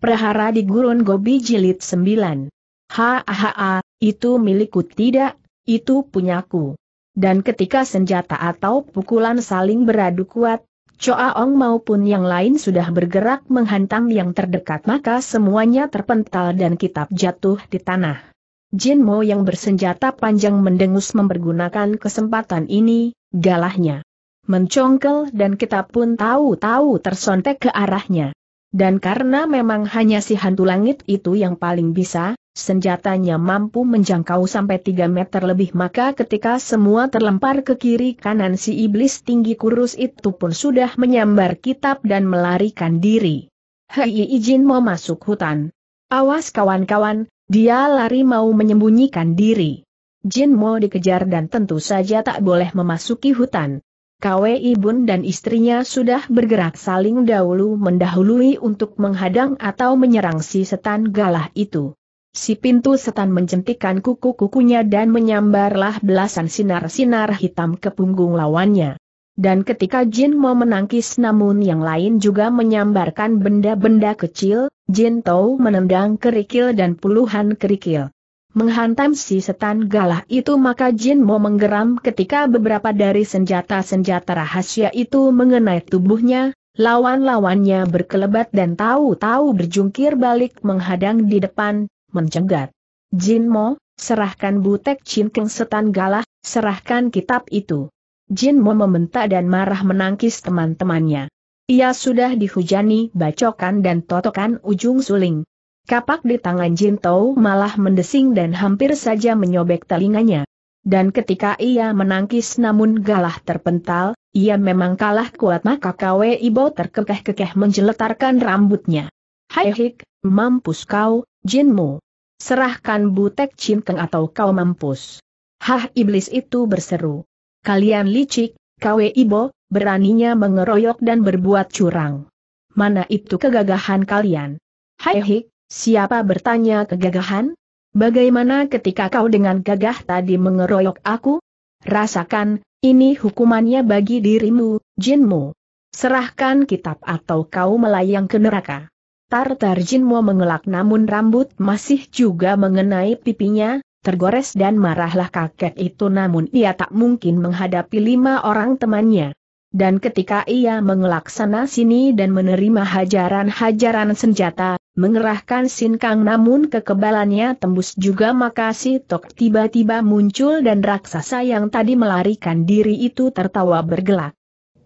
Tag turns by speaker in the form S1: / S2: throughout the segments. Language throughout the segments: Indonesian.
S1: Prahara di Gurun Gobi Jilid 9. Hahaha, itu milikku tidak, itu punyaku. Dan ketika senjata atau pukulan saling beradu kuat, Choa Ong maupun yang lain sudah bergerak menghantam yang terdekat maka semuanya terpental dan kitab jatuh di tanah. Jin Mo yang bersenjata panjang mendengus mempergunakan kesempatan ini, galahnya. Mencongkel dan kita pun tahu-tahu tersontek ke arahnya. Dan karena memang hanya si hantu langit itu yang paling bisa, senjatanya mampu menjangkau sampai 3 meter lebih maka ketika semua terlempar ke kiri kanan si iblis tinggi kurus itu pun sudah menyambar kitab dan melarikan diri. Hei izin mau masuk hutan. Awas kawan-kawan, dia lari mau menyembunyikan diri. Jin Mo dikejar dan tentu saja tak boleh memasuki hutan. KWI Bun dan istrinya sudah bergerak saling dahulu mendahului untuk menghadang atau menyerang si setan galah itu. Si pintu setan mencentikan kuku-kukunya dan menyambarlah belasan sinar-sinar hitam ke punggung lawannya. Dan ketika Jin mau menangkis namun yang lain juga menyambarkan benda-benda kecil, Jin Tau menendang kerikil dan puluhan kerikil menghantam si setan galah itu maka Jin Mo menggeram ketika beberapa dari senjata-senjata rahasia itu mengenai tubuhnya, lawan-lawannya berkelebat dan tahu-tahu berjungkir balik menghadang di depan, mencegat. Jin Mo, serahkan butek Keng setan galah, serahkan kitab itu. Jin Mo membentak dan marah menangkis teman-temannya. Ia sudah dihujani bacokan dan totokan ujung suling. Kapak di tangan Jin Tou malah mendesing dan hampir saja menyobek telinganya. Dan ketika ia menangkis namun galah terpental, ia memang kalah kuat maka KW Ibo terkekeh-kekeh menjeletarkan rambutnya. Hai hik, mampus kau, Jinmu. Serahkan butek cinkeng atau kau mampus. Hah iblis itu berseru. Kalian licik, KW Ibo, beraninya mengeroyok dan berbuat curang. Mana itu kegagahan kalian? Hai hik, Siapa bertanya kegagahan? Bagaimana ketika kau dengan gagah tadi mengeroyok aku? Rasakan, ini hukumannya bagi dirimu, jinmu. Serahkan kitab atau kau melayang ke neraka. Tartar jinmu mengelak namun rambut masih juga mengenai pipinya, tergores dan marahlah kakek itu namun ia tak mungkin menghadapi lima orang temannya. Dan ketika ia mengelak sana sini dan menerima hajaran-hajaran senjata, mengerahkan Sin namun kekebalannya tembus juga maka si Tok tiba-tiba muncul dan raksasa yang tadi melarikan diri itu tertawa bergelak.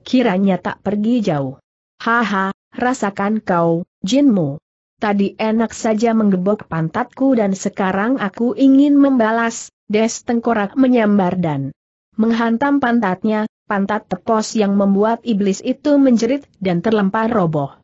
S1: Kiranya tak pergi jauh. Haha, rasakan kau, Jinmu. Tadi enak saja menggebok pantatku dan sekarang aku ingin membalas, des tengkorak menyambar dan menghantam pantatnya, pantat tepos yang membuat iblis itu menjerit dan terlempar roboh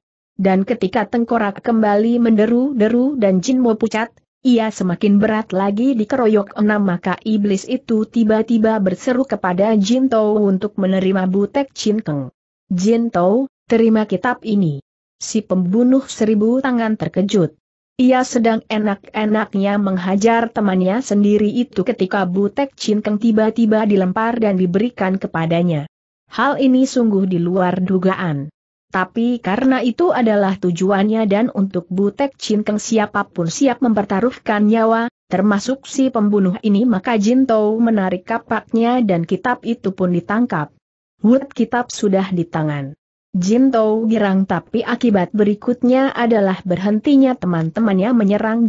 S1: dan ketika tengkorak kembali menderu-deru dan Jinmo pucat, ia semakin berat lagi dikeroyok enam maka iblis itu tiba-tiba berseru kepada Jin Tou untuk menerima butek Jin Keng. Jin Tou, terima kitab ini. Si pembunuh seribu tangan terkejut. Ia sedang enak-enaknya menghajar temannya sendiri itu ketika butek Jin Keng tiba-tiba dilempar dan diberikan kepadanya. Hal ini sungguh di luar dugaan. Tapi karena itu adalah tujuannya dan untuk Butek Cinkeng siapapun siap mempertaruhkan nyawa, termasuk si pembunuh ini maka Jin Tou menarik kapaknya dan kitab itu pun ditangkap. Wut kitab sudah di tangan. Jin Tou girang tapi akibat berikutnya adalah berhentinya teman-temannya menyerang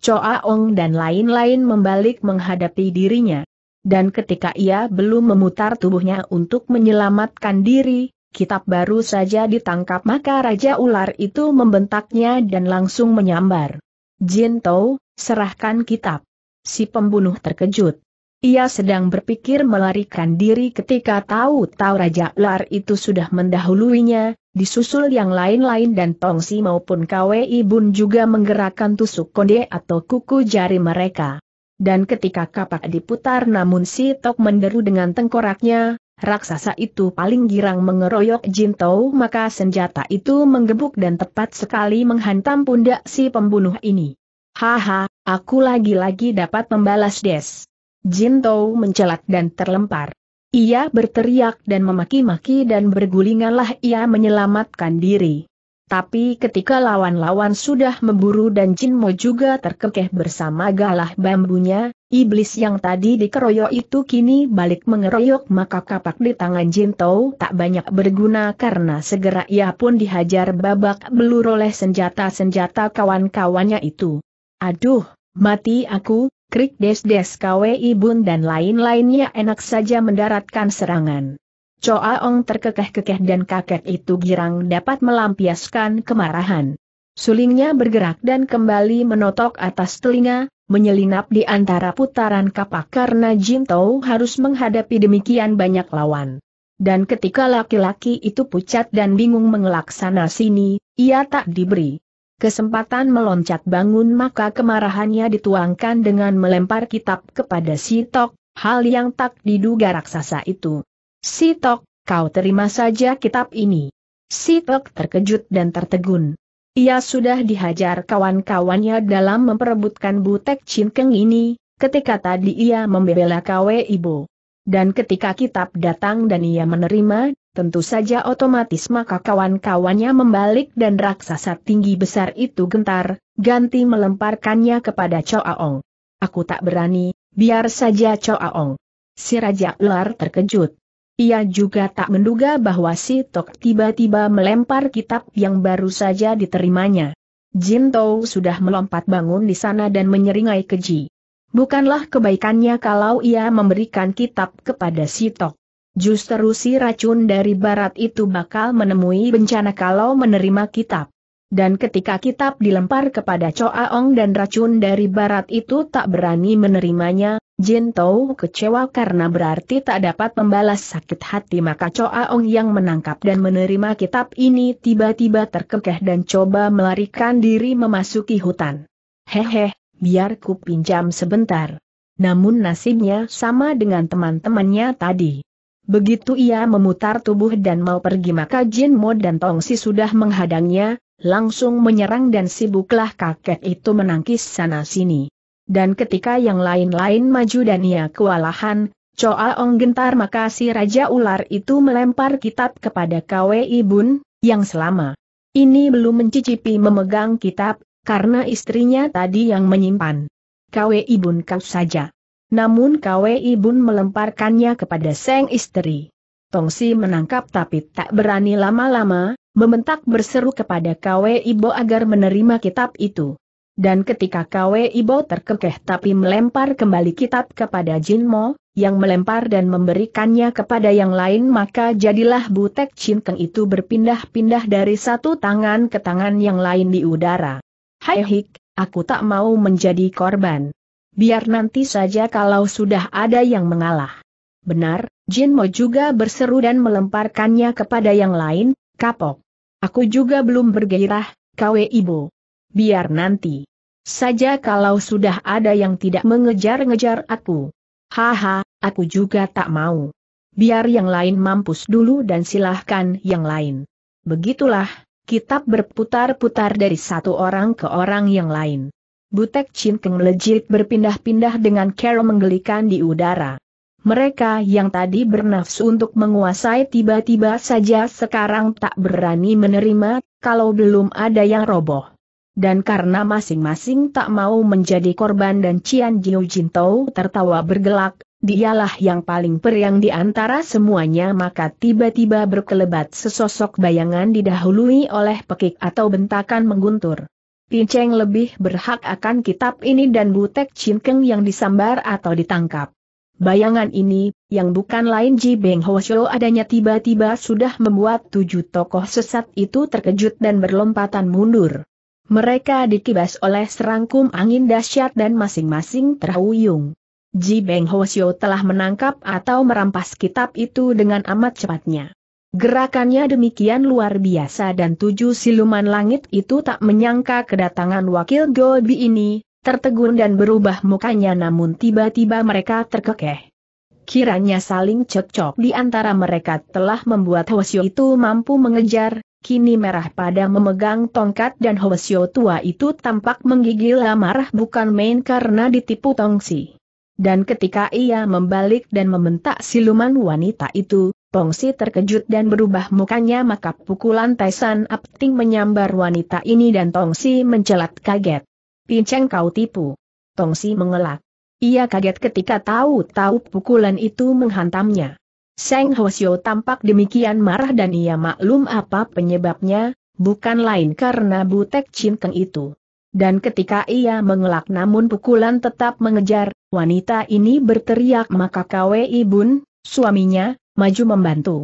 S1: Choa Ong dan lain-lain membalik menghadapi dirinya. Dan ketika ia belum memutar tubuhnya untuk menyelamatkan diri, Kitab baru saja ditangkap maka Raja Ular itu membentaknya dan langsung menyambar. Jin Tou, serahkan kitab. Si pembunuh terkejut. Ia sedang berpikir melarikan diri ketika tahu-tahu Raja Ular itu sudah mendahuluinya, disusul yang lain-lain dan Tongsi maupun Kwei Bun juga menggerakkan tusuk konde atau kuku jari mereka. Dan ketika kapak diputar namun si Tok menderu dengan tengkoraknya, Raksasa itu paling girang mengeroyok Jintou maka senjata itu menggebuk dan tepat sekali menghantam pundak si pembunuh ini. Haha, aku lagi-lagi dapat membalas Des. Jintou mencelat dan terlempar. Ia berteriak dan memaki-maki dan bergulinganlah ia menyelamatkan diri. Tapi ketika lawan-lawan sudah memburu dan Jinmo juga terkekeh bersama galah bambunya, iblis yang tadi dikeroyok itu kini balik mengeroyok maka kapak di tangan Jinto tak banyak berguna karena segera ia pun dihajar babak belur oleh senjata-senjata kawan-kawannya itu. Aduh, mati aku, krik des-des KWI ibun dan lain-lainnya enak saja mendaratkan serangan. Choa Ong terkekeh-kekeh dan kakek itu girang dapat melampiaskan kemarahan. Sulingnya bergerak dan kembali menotok atas telinga, menyelinap di antara putaran kapak karena Jin Jintou harus menghadapi demikian banyak lawan. Dan ketika laki-laki itu pucat dan bingung mengelak sini, ia tak diberi kesempatan meloncat bangun maka kemarahannya dituangkan dengan melempar kitab kepada si Tok, hal yang tak diduga raksasa itu. Sitok, kau terima saja kitab ini. Sitok terkejut dan tertegun. Ia sudah dihajar kawan-kawannya dalam memperebutkan butek cinkeng ini, ketika tadi ia membela Kwe Ibu. Dan ketika kitab datang dan ia menerima, tentu saja otomatis maka kawan-kawannya membalik dan raksasa tinggi besar itu gentar, ganti melemparkannya kepada Choaong. Aku tak berani, biar saja Choaong. Si Raja Ular terkejut. Ia juga tak menduga bahwa si Tok tiba-tiba melempar kitab yang baru saja diterimanya. Jin Tou sudah melompat bangun di sana dan menyeringai keji. Bukanlah kebaikannya kalau ia memberikan kitab kepada si Tok. Justru si racun dari barat itu bakal menemui bencana kalau menerima kitab. Dan ketika kitab dilempar kepada Choaong dan racun dari barat itu tak berani menerimanya, Jin Tou kecewa karena berarti tak dapat membalas sakit hati maka Choaong yang menangkap dan menerima kitab ini tiba-tiba terkekeh dan coba melarikan diri memasuki hutan. Hehe, biar ku pinjam sebentar. Namun nasibnya sama dengan teman-temannya tadi. Begitu ia memutar tubuh dan mau pergi maka Jin Mo dan Tong Si sudah menghadangnya, langsung menyerang dan sibuklah kakek itu menangkis sana-sini. Dan ketika yang lain-lain maju dan ia kewalahan, Choa Ong gentar maka si Raja Ular itu melempar kitab kepada kwe Bun, yang selama ini belum mencicipi memegang kitab, karena istrinya tadi yang menyimpan. Kwe Bun kau saja. Namun kwe Bun melemparkannya kepada seng istri. Tongsi menangkap tapi tak berani lama-lama, membentak berseru kepada Kwe Ibo agar menerima kitab itu. Dan ketika Kwe Ibo terkekeh tapi melempar kembali kitab kepada Jin Mo, yang melempar dan memberikannya kepada yang lain maka jadilah Butek Keng itu berpindah-pindah dari satu tangan ke tangan yang lain di udara. Hai hik, aku tak mau menjadi korban. Biar nanti saja kalau sudah ada yang mengalah. Benar, Jin Mo juga berseru dan melemparkannya kepada yang lain, kapok. Aku juga belum bergairah, KW Ibu. Biar nanti. Saja kalau sudah ada yang tidak mengejar-ngejar aku. Haha, aku juga tak mau. Biar yang lain mampus dulu dan silahkan yang lain. Begitulah, kitab berputar-putar dari satu orang ke orang yang lain. Butek Chin Keng berpindah-pindah dengan Carol menggelikan di udara. Mereka yang tadi bernafsu untuk menguasai tiba-tiba saja sekarang tak berani menerima, kalau belum ada yang roboh. Dan karena masing-masing tak mau menjadi korban dan Cian Jiu Jintou tertawa bergelak, dialah yang paling periang di antara semuanya maka tiba-tiba berkelebat sesosok bayangan didahului oleh pekik atau bentakan mengguntur. Pinceng lebih berhak akan kitab ini dan Butek Cinkeng yang disambar atau ditangkap. Bayangan ini, yang bukan lain Ji Beng Ho Shou adanya tiba-tiba sudah membuat tujuh tokoh sesat itu terkejut dan berlompatan mundur. Mereka dikibas oleh serangkum angin dahsyat dan masing-masing terhuyung. Ji Beng Ho Shou telah menangkap atau merampas kitab itu dengan amat cepatnya. Gerakannya demikian luar biasa dan tujuh siluman langit itu tak menyangka kedatangan wakil Gobi ini, tertegun dan berubah mukanya namun tiba-tiba mereka terkekeh. Kiranya saling cocok di antara mereka telah membuat Hwasyo itu mampu mengejar, kini merah pada memegang tongkat dan Hwasyo tua itu tampak menggigil amarah bukan main karena ditipu Tongsi. Dan ketika ia membalik dan membentak siluman wanita itu, Tongsi terkejut dan berubah mukanya maka pukulan Taisan Apting menyambar wanita ini dan Tongsi mencelat kaget. Pinceng kau tipu. Tongsi mengelak. Ia kaget ketika tahu-tahu pukulan itu menghantamnya. Seng Hosio tampak demikian marah dan ia maklum apa penyebabnya, bukan lain karena butek cinkeng itu. Dan ketika ia mengelak namun pukulan tetap mengejar, wanita ini berteriak maka Kwe Ibun, suaminya, maju membantu.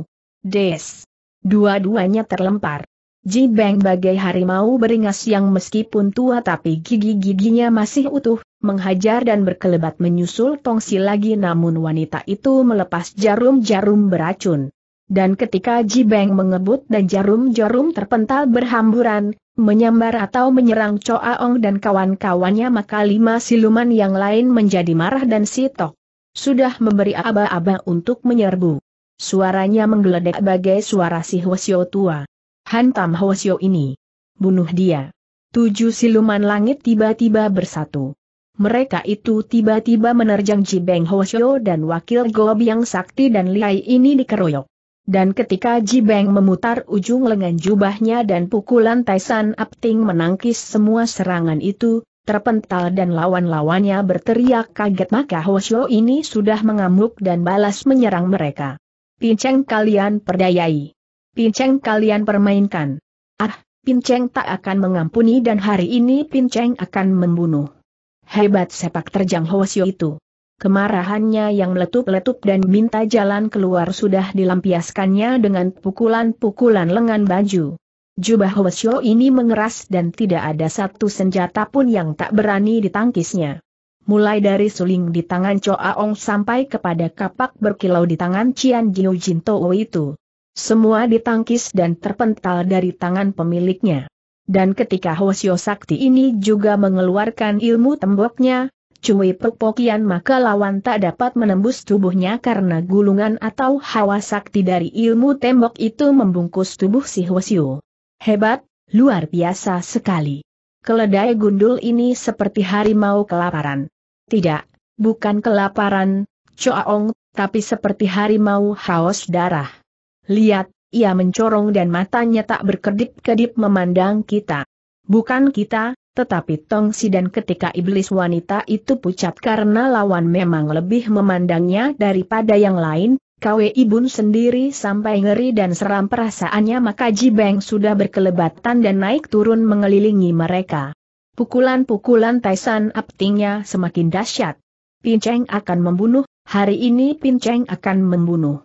S1: Des. Dua-duanya terlempar. Ji Beng bagai harimau beringas yang meskipun tua tapi gigi-giginya masih utuh, menghajar dan berkelebat menyusul Tongsi lagi namun wanita itu melepas jarum-jarum beracun. Dan ketika Ji Beng mengebut dan jarum-jarum terpental berhamburan, menyambar atau menyerang Choa Ong dan kawan-kawannya maka lima siluman yang lain menjadi marah dan sitok. Sudah memberi aba-aba untuk menyerbu. Suaranya menggeledak bagai suara si Hwasyo tua. Hantam Hosyo ini. Bunuh dia. Tujuh siluman langit tiba-tiba bersatu. Mereka itu tiba-tiba menerjang Jibeng Hosyo dan wakil Gob yang Sakti dan Liai ini dikeroyok. Dan ketika Jibeng memutar ujung lengan jubahnya dan pukulan Taisan Apting menangkis semua serangan itu, terpental dan lawan-lawannya berteriak kaget maka Hosyo ini sudah mengamuk dan balas menyerang mereka. Pinceng kalian perdayai. Pinceng kalian permainkan. Ah, Pinceng tak akan mengampuni dan hari ini Pinceng akan membunuh. Hebat sepak terjang Hwasyo itu. Kemarahannya yang meletup-letup dan minta jalan keluar sudah dilampiaskannya dengan pukulan-pukulan lengan baju. Jubah Hwasyo ini mengeras dan tidak ada satu senjata pun yang tak berani ditangkisnya mulai dari suling di tangan Cho Aong sampai kepada kapak berkilau di tangan Cian Jiu Jinto itu. Semua ditangkis dan terpental dari tangan pemiliknya. Dan ketika Hosio Sakti ini juga mengeluarkan ilmu temboknya, Cui Pepokian maka lawan tak dapat menembus tubuhnya karena gulungan atau hawa sakti dari ilmu tembok itu membungkus tubuh si Hosio. Hebat, luar biasa sekali. Keledai gundul ini seperti harimau kelaparan. Tidak, bukan kelaparan, Choaong, tapi seperti harimau haus darah. Lihat, ia mencorong dan matanya tak berkedip-kedip memandang kita. Bukan kita, tetapi Tong Tongsi dan ketika iblis wanita itu pucat karena lawan memang lebih memandangnya daripada yang lain, Kwe Ibun sendiri sampai ngeri dan seram perasaannya maka Ji Beng sudah berkelebatan dan naik turun mengelilingi mereka. Pukulan-pukulan Taisan Aptingnya semakin dahsyat. Pinceng akan membunuh, hari ini Pinceng akan membunuh.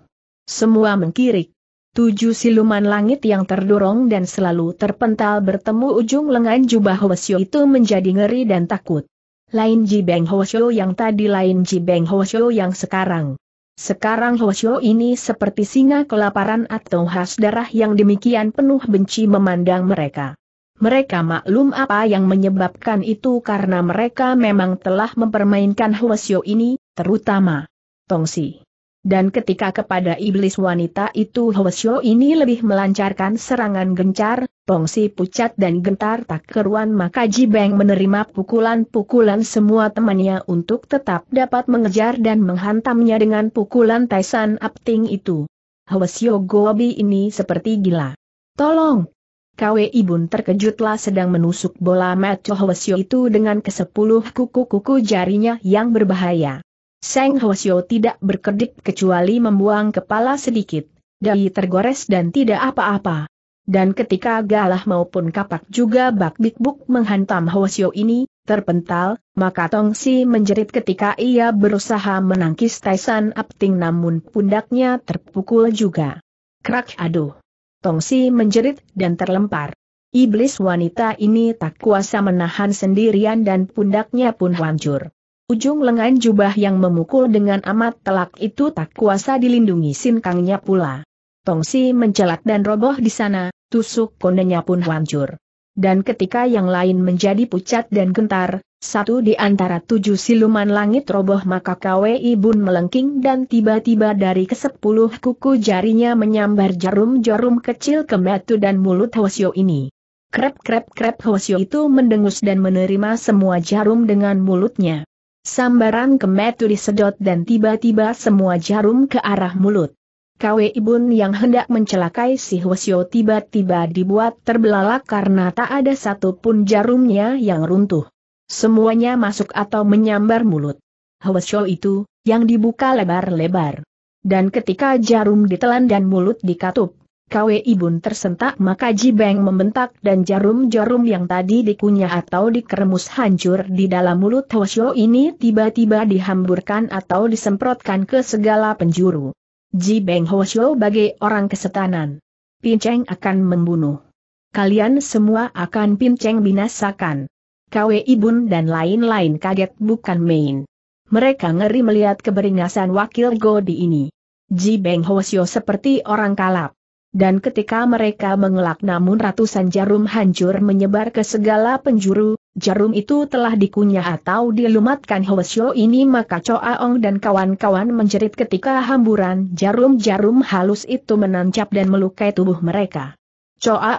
S1: Semua mengkirik. Tujuh siluman langit yang terdorong dan selalu terpental bertemu ujung lengan jubah Hwasyo itu menjadi ngeri dan takut. Lain Jibeng Hwasyo yang tadi lain Jibeng Hwasyo yang sekarang. Sekarang Hwasyo ini seperti singa kelaparan atau khas darah yang demikian penuh benci memandang mereka. Mereka maklum apa yang menyebabkan itu karena mereka memang telah mempermainkan Hwasyo ini, terutama Tongsi. Dan ketika kepada iblis wanita itu Hwasyo ini lebih melancarkan serangan gencar, pongsi pucat dan gentar tak keruan maka Jibeng menerima pukulan-pukulan semua temannya untuk tetap dapat mengejar dan menghantamnya dengan pukulan Taisan Apting itu. Hwasyo Gobi ini seperti gila. Tolong! Kwe Ibun terkejutlah sedang menusuk bola mata Hwasyo itu dengan kesepuluh kuku-kuku jarinya yang berbahaya. Seng Hwasyo tidak berkedip kecuali membuang kepala sedikit, dai tergores dan tidak apa-apa. Dan ketika galah maupun kapak juga bak bikbuk menghantam Hwasyo ini, terpental, maka Tong Si menjerit ketika ia berusaha menangkis Taisan Apting namun pundaknya terpukul juga. Krak aduh! Tong Si menjerit dan terlempar. Iblis wanita ini tak kuasa menahan sendirian dan pundaknya pun hancur. Ujung lengan jubah yang memukul dengan amat telak itu tak kuasa dilindungi sinkangnya pula. Tongsi mencelat dan roboh di sana, tusuk kondenya pun hancur. Dan ketika yang lain menjadi pucat dan gentar, satu di antara tujuh siluman langit roboh maka Kwei Bun melengking dan tiba-tiba dari kesepuluh kuku jarinya menyambar jarum-jarum kecil ke metu dan mulut Hwasyo ini. Krep-krep-krep Hwasyo itu mendengus dan menerima semua jarum dengan mulutnya. Sambaran kemetu disedot dan tiba-tiba semua jarum ke arah mulut. Kwe Ibun yang hendak mencelakai si Hwasyo tiba-tiba dibuat terbelalak karena tak ada satupun jarumnya yang runtuh. Semuanya masuk atau menyambar mulut. Hwasyo itu, yang dibuka lebar-lebar. Dan ketika jarum ditelan dan mulut dikatup, Kwe Ibun tersentak maka Ji Beng membentak dan jarum-jarum yang tadi dikunyah atau dikeremus hancur di dalam mulut Hwasyo ini tiba-tiba dihamburkan atau disemprotkan ke segala penjuru. Ji Beng Hwasyo bagai orang kesetanan. Pinceng akan membunuh. Kalian semua akan Pinceng binasakan. Kwe Ibun dan lain-lain kaget bukan main. Mereka ngeri melihat keberingasan wakil Godi ini. Ji Beng Hwasyo seperti orang kalap. Dan ketika mereka mengelak namun ratusan jarum hancur menyebar ke segala penjuru, jarum itu telah dikunyah atau dilumatkan Hwasyo ini maka Ong dan kawan-kawan menjerit ketika hamburan jarum-jarum halus itu menancap dan melukai tubuh mereka.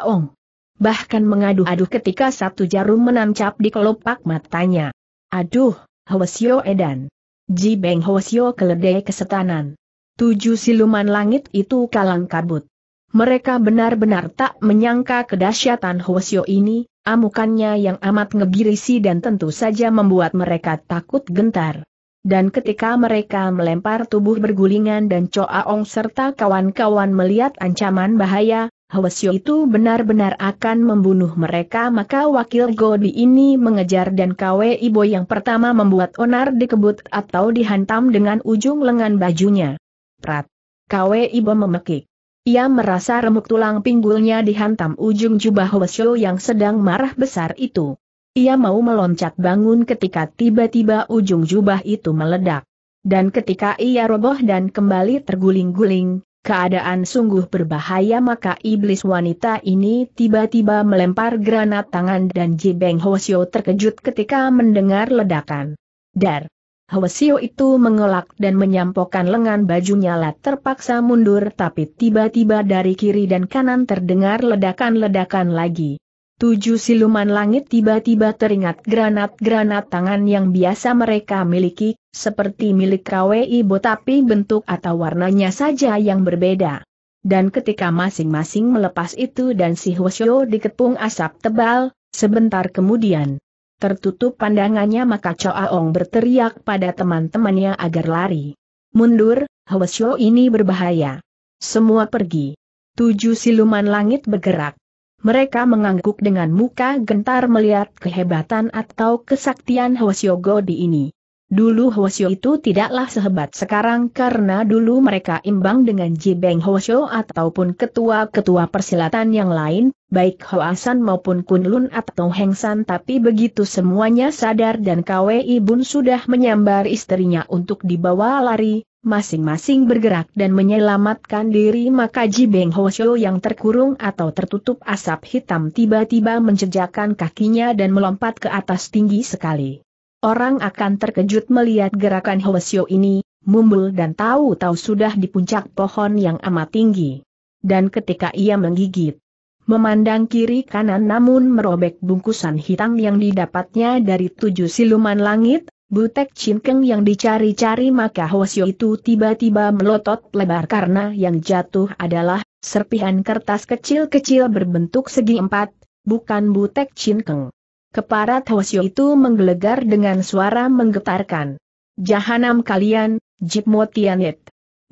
S1: Ong bahkan mengadu-adu ketika satu jarum menancap di kelopak matanya. Aduh, Hwasyo edan. Ji Beng Hwasyo keledai kesetanan. Tujuh siluman langit itu kalang kabut. Mereka benar-benar tak menyangka kedahsyatan Hwasyo ini, amukannya yang amat ngegirisi dan tentu saja membuat mereka takut gentar. Dan ketika mereka melempar tubuh bergulingan dan Ong serta kawan-kawan melihat ancaman bahaya, Hwasyo itu benar-benar akan membunuh mereka maka wakil Godi ini mengejar dan Kwe Ibo yang pertama membuat onar dikebut atau dihantam dengan ujung lengan bajunya. Prat. Kwe Ibo memekik. Ia merasa remuk tulang pinggulnya dihantam ujung jubah Wesyo yang sedang marah besar itu. Ia mau meloncat bangun ketika tiba-tiba ujung jubah itu meledak. Dan ketika ia roboh dan kembali terguling-guling, keadaan sungguh berbahaya maka iblis wanita ini tiba-tiba melempar granat tangan dan Jibeng Hosyo terkejut ketika mendengar ledakan. Dar! Hwasio itu mengelak dan menyampokkan lengan bajunya lalu terpaksa mundur tapi tiba-tiba dari kiri dan kanan terdengar ledakan-ledakan lagi. Tujuh siluman langit tiba-tiba teringat granat-granat tangan yang biasa mereka miliki, seperti milik KWI Bo tapi bentuk atau warnanya saja yang berbeda. Dan ketika masing-masing melepas itu dan si Hwasio dikepung asap tebal, sebentar kemudian. Tertutup pandangannya maka Aong berteriak pada teman-temannya agar lari. Mundur, Hwasyo ini berbahaya. Semua pergi. Tujuh siluman langit bergerak. Mereka mengangguk dengan muka gentar melihat kehebatan atau kesaktian Hwasyo Godi ini. Dulu Hwasyo itu tidaklah sehebat sekarang karena dulu mereka imbang dengan Jibeng Hwasyo ataupun ketua-ketua persilatan yang lain, baik Hoasan maupun Kunlun atau Hengsan tapi begitu semuanya sadar dan KWI Bun sudah menyambar istrinya untuk dibawa lari, masing-masing bergerak dan menyelamatkan diri maka Jibeng Hwasyo yang terkurung atau tertutup asap hitam tiba-tiba menjejakkan kakinya dan melompat ke atas tinggi sekali. Orang akan terkejut melihat gerakan Hwasyo ini, mumbul dan tahu-tahu sudah di puncak pohon yang amat tinggi. Dan ketika ia menggigit, memandang kiri kanan namun merobek bungkusan hitam yang didapatnya dari tujuh siluman langit, butek cinkeng yang dicari-cari maka Hwasyo itu tiba-tiba melotot lebar karena yang jatuh adalah serpihan kertas kecil-kecil berbentuk segi empat, bukan butek cinkeng. Keparat Hwasyo itu menggelegar dengan suara menggetarkan. Jahanam kalian, jip Tianet.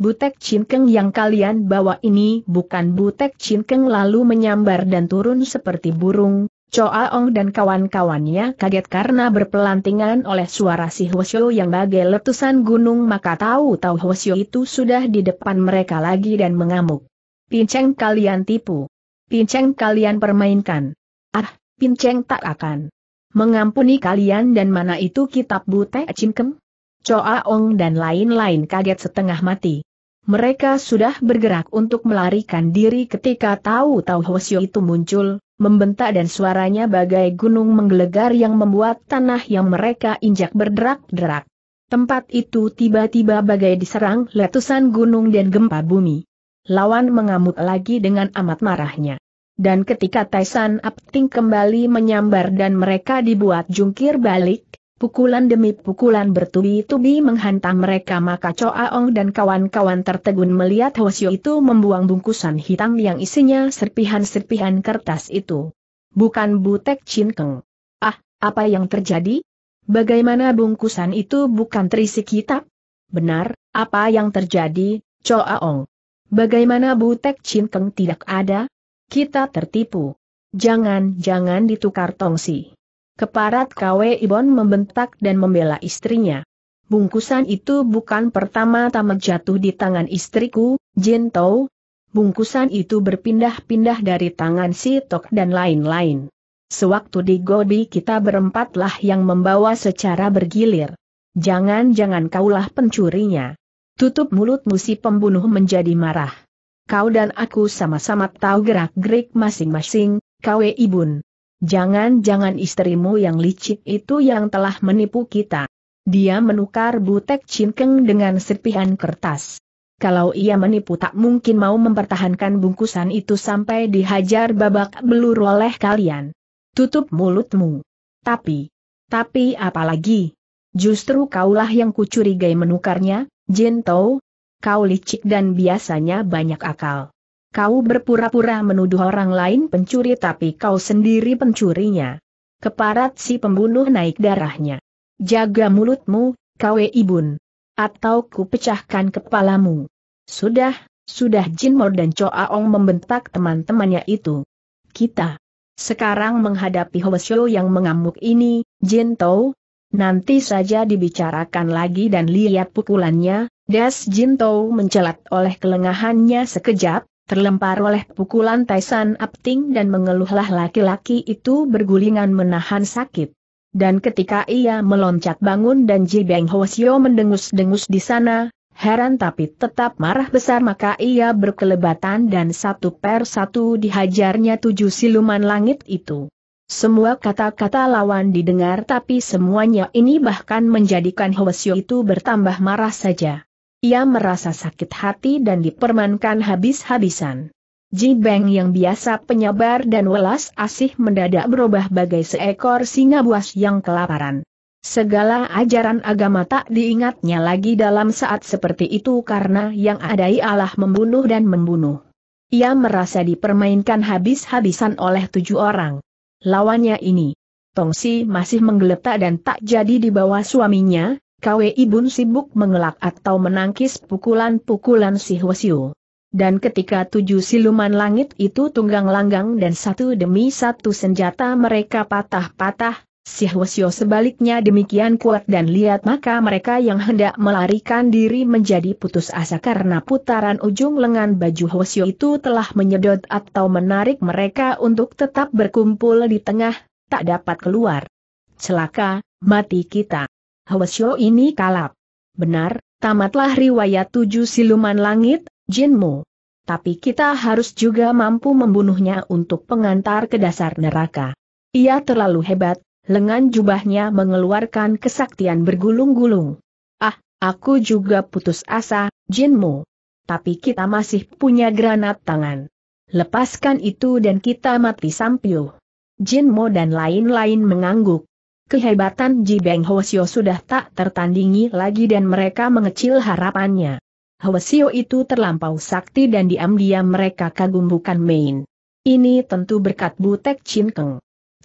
S1: Butek Cinkeng yang kalian bawa ini bukan Butek Cinkeng lalu menyambar dan turun seperti burung, ong dan kawan-kawannya kaget karena berpelantingan oleh suara si Hwasyo yang bagai letusan gunung maka tahu-tahu Hwasyo itu sudah di depan mereka lagi dan mengamuk. Pinceng kalian tipu. Pinceng kalian permainkan. Ah, Pinceng tak akan mengampuni kalian dan mana itu kitab Bute Cingkem? Choa Ong dan lain-lain kaget setengah mati. Mereka sudah bergerak untuk melarikan diri ketika tahu-tahu Hosio itu muncul, membentak dan suaranya bagai gunung menggelegar yang membuat tanah yang mereka injak berderak-derak. Tempat itu tiba-tiba bagai diserang letusan gunung dan gempa bumi. Lawan mengamuk lagi dengan amat marahnya dan ketika Taisan Apting kembali menyambar dan mereka dibuat jungkir balik, pukulan demi pukulan bertubi-tubi menghantam mereka maka Choa Ong dan kawan-kawan tertegun melihat Hosio itu membuang bungkusan hitam yang isinya serpihan-serpihan kertas itu. Bukan Butek cinkeng. Ah, apa yang terjadi? Bagaimana bungkusan itu bukan terisi kitab? Benar, apa yang terjadi, Choa Ong? Bagaimana Butek cinkeng tidak ada? Kita tertipu. Jangan-jangan ditukar tongsi. Keparat Kwe Ibon membentak dan membela istrinya. Bungkusan itu bukan pertama-tama jatuh di tangan istriku, Jin Tou. Bungkusan itu berpindah-pindah dari tangan si Tok dan lain-lain. Sewaktu di Gobi kita berempatlah yang membawa secara bergilir. Jangan-jangan kaulah pencurinya. Tutup mulutmu si pembunuh menjadi marah kau dan aku sama-sama tahu gerak-gerik masing-masing, kau Ibun. Jangan-jangan istrimu yang licik itu yang telah menipu kita. Dia menukar butek cinkeng dengan serpihan kertas. Kalau ia menipu tak mungkin mau mempertahankan bungkusan itu sampai dihajar babak belur oleh kalian. Tutup mulutmu. Tapi, tapi apalagi? Justru kaulah yang kucurigai menukarnya, Jin Jento, kau licik dan biasanya banyak akal. Kau berpura-pura menuduh orang lain pencuri tapi kau sendiri pencurinya. Keparat si pembunuh naik darahnya. Jaga mulutmu, kau ibun. Atau ku pecahkan kepalamu. Sudah, sudah Jin Jinmor dan Ong membentak teman-temannya itu. Kita. Sekarang menghadapi Hoesyo yang mengamuk ini, Jin Tou. nanti saja dibicarakan lagi dan lihat pukulannya, Das Jintou mencelat oleh kelengahannya sekejap, terlempar oleh pukulan Taisan Apting dan mengeluhlah laki-laki itu bergulingan menahan sakit. Dan ketika ia meloncat bangun dan Ji Beng Hosio mendengus-dengus di sana, heran tapi tetap marah besar maka ia berkelebatan dan satu per satu dihajarnya tujuh siluman langit itu. Semua kata-kata lawan didengar tapi semuanya ini bahkan menjadikan Hwasyo itu bertambah marah saja. Ia merasa sakit hati dan dipermankan habis-habisan. Ji Beng yang biasa penyabar dan welas asih mendadak berubah bagai seekor singa buas yang kelaparan. Segala ajaran agama tak diingatnya lagi dalam saat seperti itu karena yang ada ialah membunuh dan membunuh. Ia merasa dipermainkan habis-habisan oleh tujuh orang. Lawannya ini, Tongsi masih menggeletak dan tak jadi dibawa suaminya, Kwe Ibun sibuk mengelak atau menangkis pukulan-pukulan si Hwasyu. Dan ketika tujuh siluman langit itu tunggang langgang dan satu demi satu senjata mereka patah-patah, si Hwasyu sebaliknya demikian kuat dan lihat maka mereka yang hendak melarikan diri menjadi putus asa karena putaran ujung lengan baju Hwasyu itu telah menyedot atau menarik mereka untuk tetap berkumpul di tengah, tak dapat keluar. Celaka, mati kita. Hwasyo ini kalap. Benar, tamatlah riwayat tujuh siluman langit, Jinmu. Tapi kita harus juga mampu membunuhnya untuk pengantar ke dasar neraka. Ia terlalu hebat, lengan jubahnya mengeluarkan kesaktian bergulung-gulung. Ah, aku juga putus asa, Jinmu. Tapi kita masih punya granat tangan. Lepaskan itu dan kita mati sampiuh. Jinmo dan lain-lain mengangguk. Kehebatan Ji Beng Hwasyo sudah tak tertandingi lagi dan mereka mengecil harapannya. Hwasyo itu terlampau sakti dan diam-diam mereka kagum bukan main. Ini tentu berkat Butek Chin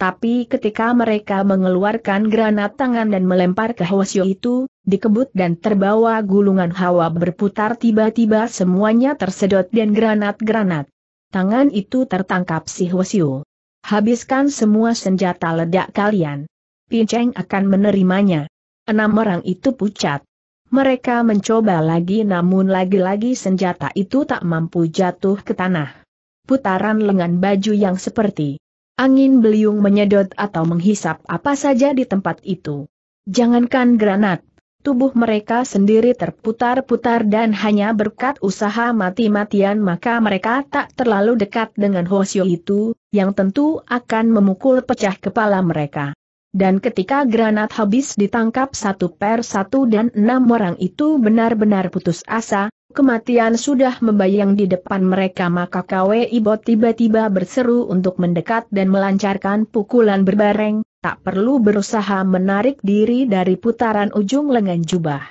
S1: Tapi ketika mereka mengeluarkan granat tangan dan melempar ke Hwasyo itu, dikebut dan terbawa gulungan hawa berputar tiba-tiba semuanya tersedot dan granat-granat. Tangan itu tertangkap si Hwasyo. Habiskan semua senjata ledak kalian. Pinceng akan menerimanya. Enam orang itu pucat. Mereka mencoba lagi namun lagi-lagi senjata itu tak mampu jatuh ke tanah. Putaran lengan baju yang seperti angin beliung menyedot atau menghisap apa saja di tempat itu. Jangankan granat, tubuh mereka sendiri terputar-putar dan hanya berkat usaha mati-matian maka mereka tak terlalu dekat dengan Hosio itu, yang tentu akan memukul pecah kepala mereka. Dan ketika granat habis ditangkap satu per satu dan enam orang itu benar-benar putus asa, kematian sudah membayang di depan mereka maka Kwe ibot tiba-tiba berseru untuk mendekat dan melancarkan pukulan berbareng, tak perlu berusaha menarik diri dari putaran ujung lengan jubah.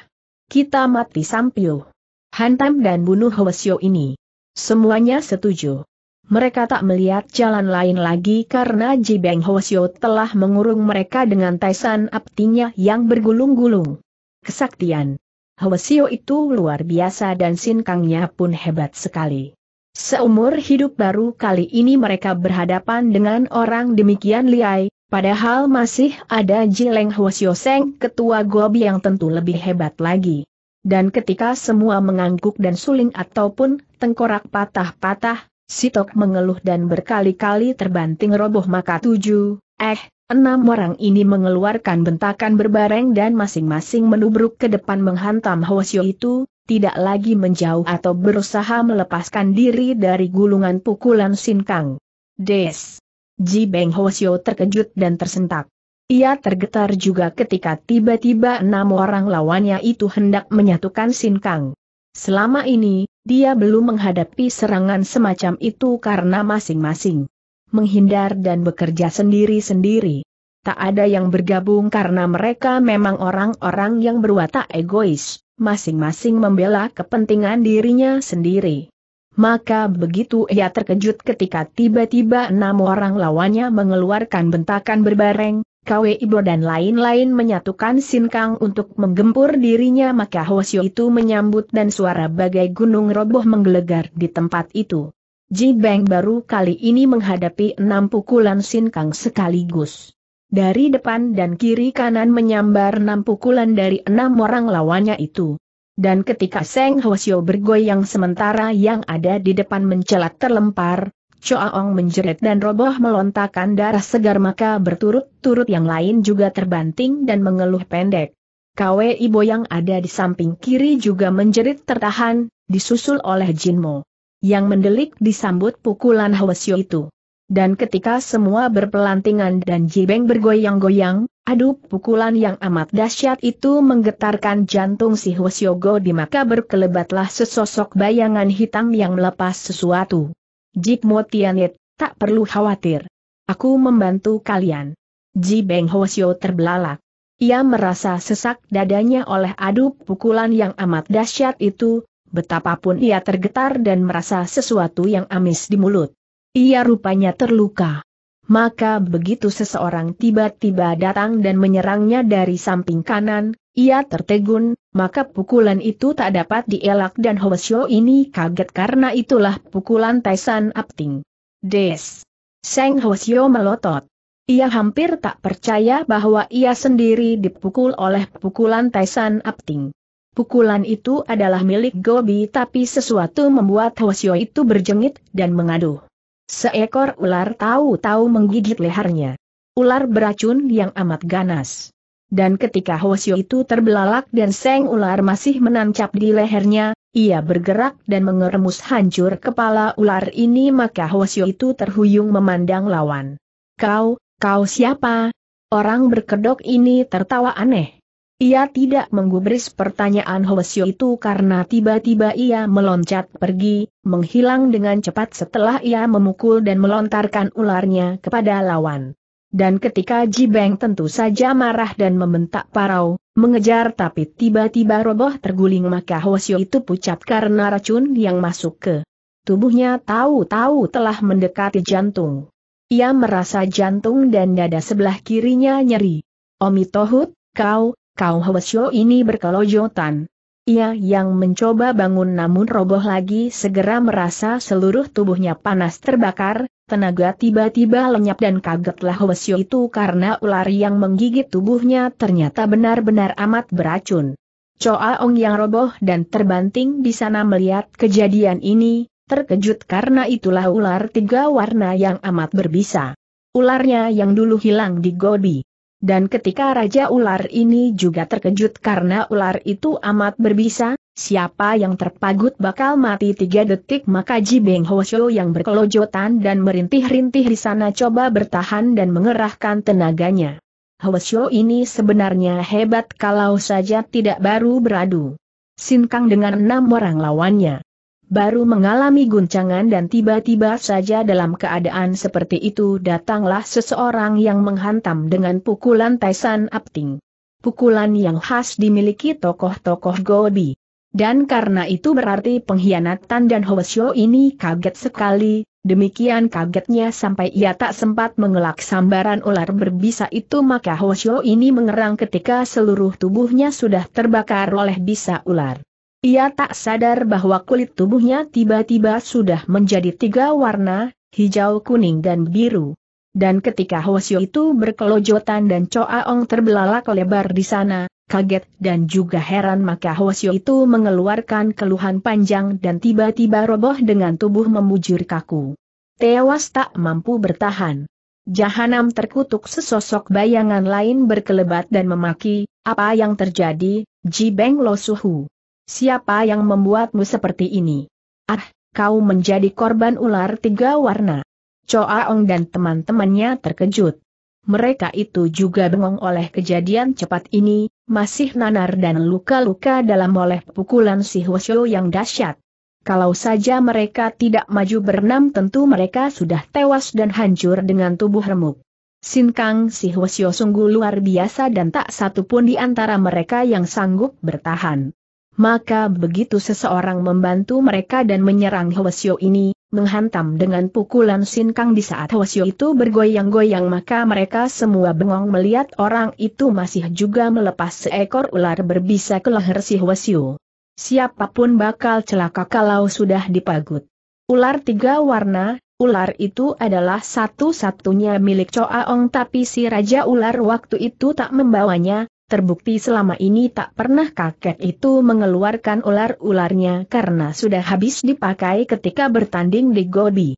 S1: Kita mati sampio. Hantam dan bunuh Hwasyo ini. Semuanya setuju. Mereka tak melihat jalan lain lagi karena Ji Beng Hosyo telah mengurung mereka dengan Taisan Aptinya yang bergulung-gulung. Kesaktian Hosyo itu luar biasa dan Sin pun hebat sekali. Seumur hidup baru kali ini mereka berhadapan dengan orang demikian liai, padahal masih ada Jileng Hosyo Seng ketua Gobi yang tentu lebih hebat lagi. Dan ketika semua mengangguk dan suling ataupun tengkorak patah-patah, Sitok mengeluh dan berkali-kali terbanting roboh maka tujuh, eh, enam orang ini mengeluarkan bentakan berbareng dan masing-masing menubruk ke depan menghantam Hwasyo itu, tidak lagi menjauh atau berusaha melepaskan diri dari gulungan pukulan Sinkang. Des. Ji Beng Hwasyo terkejut dan tersentak. Ia tergetar juga ketika tiba-tiba enam orang lawannya itu hendak menyatukan Sinkang. Selama ini, dia belum menghadapi serangan semacam itu karena masing-masing menghindar dan bekerja sendiri-sendiri. Tak ada yang bergabung karena mereka memang orang-orang yang berwatak egois, masing-masing membela kepentingan dirinya sendiri. Maka begitu ia terkejut ketika tiba-tiba enam orang lawannya mengeluarkan bentakan berbareng, Kwe Ibo dan lain-lain menyatukan Sin untuk menggempur dirinya maka Hwasyo itu menyambut dan suara bagai gunung roboh menggelegar di tempat itu. Ji Beng baru kali ini menghadapi enam pukulan Sin sekaligus. Dari depan dan kiri kanan menyambar enam pukulan dari enam orang lawannya itu. Dan ketika Seng Hwasyo bergoyang sementara yang ada di depan mencelat terlempar, Choaong menjerit dan roboh melontarkan darah segar maka berturut-turut yang lain juga terbanting dan mengeluh pendek. Kwe Ibo yang ada di samping kiri juga menjerit tertahan, disusul oleh Jinmo. Yang mendelik disambut pukulan Hwasyo itu. Dan ketika semua berpelantingan dan jibeng bergoyang-goyang, adu pukulan yang amat dahsyat itu menggetarkan jantung si Hwasyo Go di maka berkelebatlah sesosok bayangan hitam yang melepas sesuatu. Jip Tianit, tak perlu khawatir. Aku membantu kalian. Ji Beng Hosyo terbelalak. Ia merasa sesak dadanya oleh adu pukulan yang amat dahsyat itu, betapapun ia tergetar dan merasa sesuatu yang amis di mulut. Ia rupanya terluka. Maka begitu seseorang tiba-tiba datang dan menyerangnya dari samping kanan, ia tertegun, maka pukulan itu tak dapat dielak dan Hoesio ini kaget karena itulah pukulan Taisan Apting. Des. Seng Hoesio melotot. Ia hampir tak percaya bahwa ia sendiri dipukul oleh pukulan Taisan Apting. Pukulan itu adalah milik Gobi tapi sesuatu membuat Hoesio itu berjengit dan mengaduh. Seekor ular tahu-tahu menggigit lehernya. Ular beracun yang amat ganas. Dan ketika Hosio itu terbelalak dan seng ular masih menancap di lehernya, ia bergerak dan mengeremus hancur kepala ular ini maka Hosio itu terhuyung memandang lawan. Kau, kau siapa? Orang berkedok ini tertawa aneh. Ia tidak menggubris pertanyaan Hosio itu karena tiba-tiba ia meloncat pergi, menghilang dengan cepat setelah ia memukul dan melontarkan ularnya kepada lawan dan ketika Ji Jibeng tentu saja marah dan membentak parau, mengejar tapi tiba-tiba roboh terguling maka Hosio itu pucat karena racun yang masuk ke tubuhnya tahu-tahu telah mendekati jantung. Ia merasa jantung dan dada sebelah kirinya nyeri. Omi Tohut, kau, kau Hosio ini berkelojotan. Ia yang mencoba bangun namun roboh lagi segera merasa seluruh tubuhnya panas terbakar, tenaga tiba-tiba lenyap dan kagetlah Hwasyo itu karena ular yang menggigit tubuhnya ternyata benar-benar amat beracun. Choa Ong yang roboh dan terbanting di sana melihat kejadian ini, terkejut karena itulah ular tiga warna yang amat berbisa. Ularnya yang dulu hilang di Gobi. Dan ketika Raja Ular ini juga terkejut karena ular itu amat berbisa, Siapa yang terpagut bakal mati tiga detik maka Ji Beng Ho yang berkelojotan dan merintih-rintih di sana coba bertahan dan mengerahkan tenaganya. Ho ini sebenarnya hebat kalau saja tidak baru beradu. Sinkang dengan enam orang lawannya. Baru mengalami guncangan dan tiba-tiba saja dalam keadaan seperti itu datanglah seseorang yang menghantam dengan pukulan Taisan Apting. Pukulan yang khas dimiliki tokoh-tokoh Gobi. Dan karena itu berarti pengkhianatan dan Hoesyo ini kaget sekali, demikian kagetnya sampai ia tak sempat mengelak sambaran ular berbisa itu maka Hoesyo ini mengerang ketika seluruh tubuhnya sudah terbakar oleh bisa ular. Ia tak sadar bahwa kulit tubuhnya tiba-tiba sudah menjadi tiga warna, hijau, kuning dan biru. Dan ketika Hwasyo itu berkelojotan dan Choa Ong terbelalak lebar di sana, kaget dan juga heran maka Hwasyo itu mengeluarkan keluhan panjang dan tiba-tiba roboh dengan tubuh memujur kaku. Tewas tak mampu bertahan. Jahanam terkutuk sesosok bayangan lain berkelebat dan memaki, apa yang terjadi, Ji Jibeng Losuhu? Siapa yang membuatmu seperti ini? Ah, kau menjadi korban ular tiga warna. Choa Ong dan teman-temannya terkejut mereka itu juga bengong oleh kejadian cepat ini, masih nanar dan luka-luka dalam oleh pukulan si Hwasyo yang dahsyat. Kalau saja mereka tidak maju berenam tentu mereka sudah tewas dan hancur dengan tubuh remuk. Sinkang si Hwasyo sungguh luar biasa dan tak satu pun di antara mereka yang sanggup bertahan. Maka begitu seseorang membantu mereka dan menyerang Hwasyo ini, menghantam dengan pukulan sinkang di saat Hwasyo itu bergoyang-goyang maka mereka semua bengong melihat orang itu masih juga melepas seekor ular berbisa ke leher si Hwasyo. Siapapun bakal celaka kalau sudah dipagut. Ular tiga warna, ular itu adalah satu-satunya milik Choa Ong tapi si Raja Ular waktu itu tak membawanya, Terbukti selama ini tak pernah kakek itu mengeluarkan ular-ularnya karena sudah habis dipakai ketika bertanding di Gobi.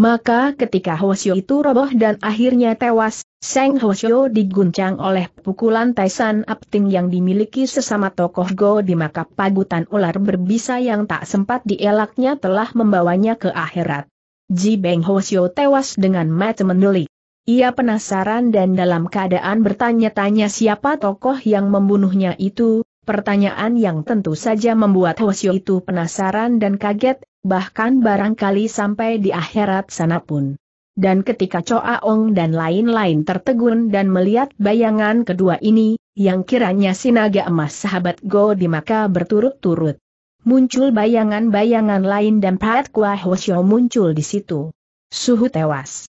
S1: Maka ketika Hwasyo itu roboh dan akhirnya tewas, Seng Hwasyo diguncang oleh pukulan Taisan Apting yang dimiliki sesama tokoh Go di maka pagutan ular berbisa yang tak sempat dielaknya telah membawanya ke akhirat. Ji Beng Hwasyo tewas dengan mata mendelik. Ia penasaran dan dalam keadaan bertanya-tanya siapa tokoh yang membunuhnya itu, pertanyaan yang tentu saja membuat Hwasyo itu penasaran dan kaget, bahkan barangkali sampai di akhirat sana pun. Dan ketika Choa Ong dan lain-lain tertegun dan melihat bayangan kedua ini, yang kiranya sinaga emas sahabat Go di maka berturut-turut. Muncul bayangan-bayangan lain dan Pat Kua Hwasyo muncul di situ. Suhu tewas.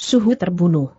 S1: Suhu terbunuh.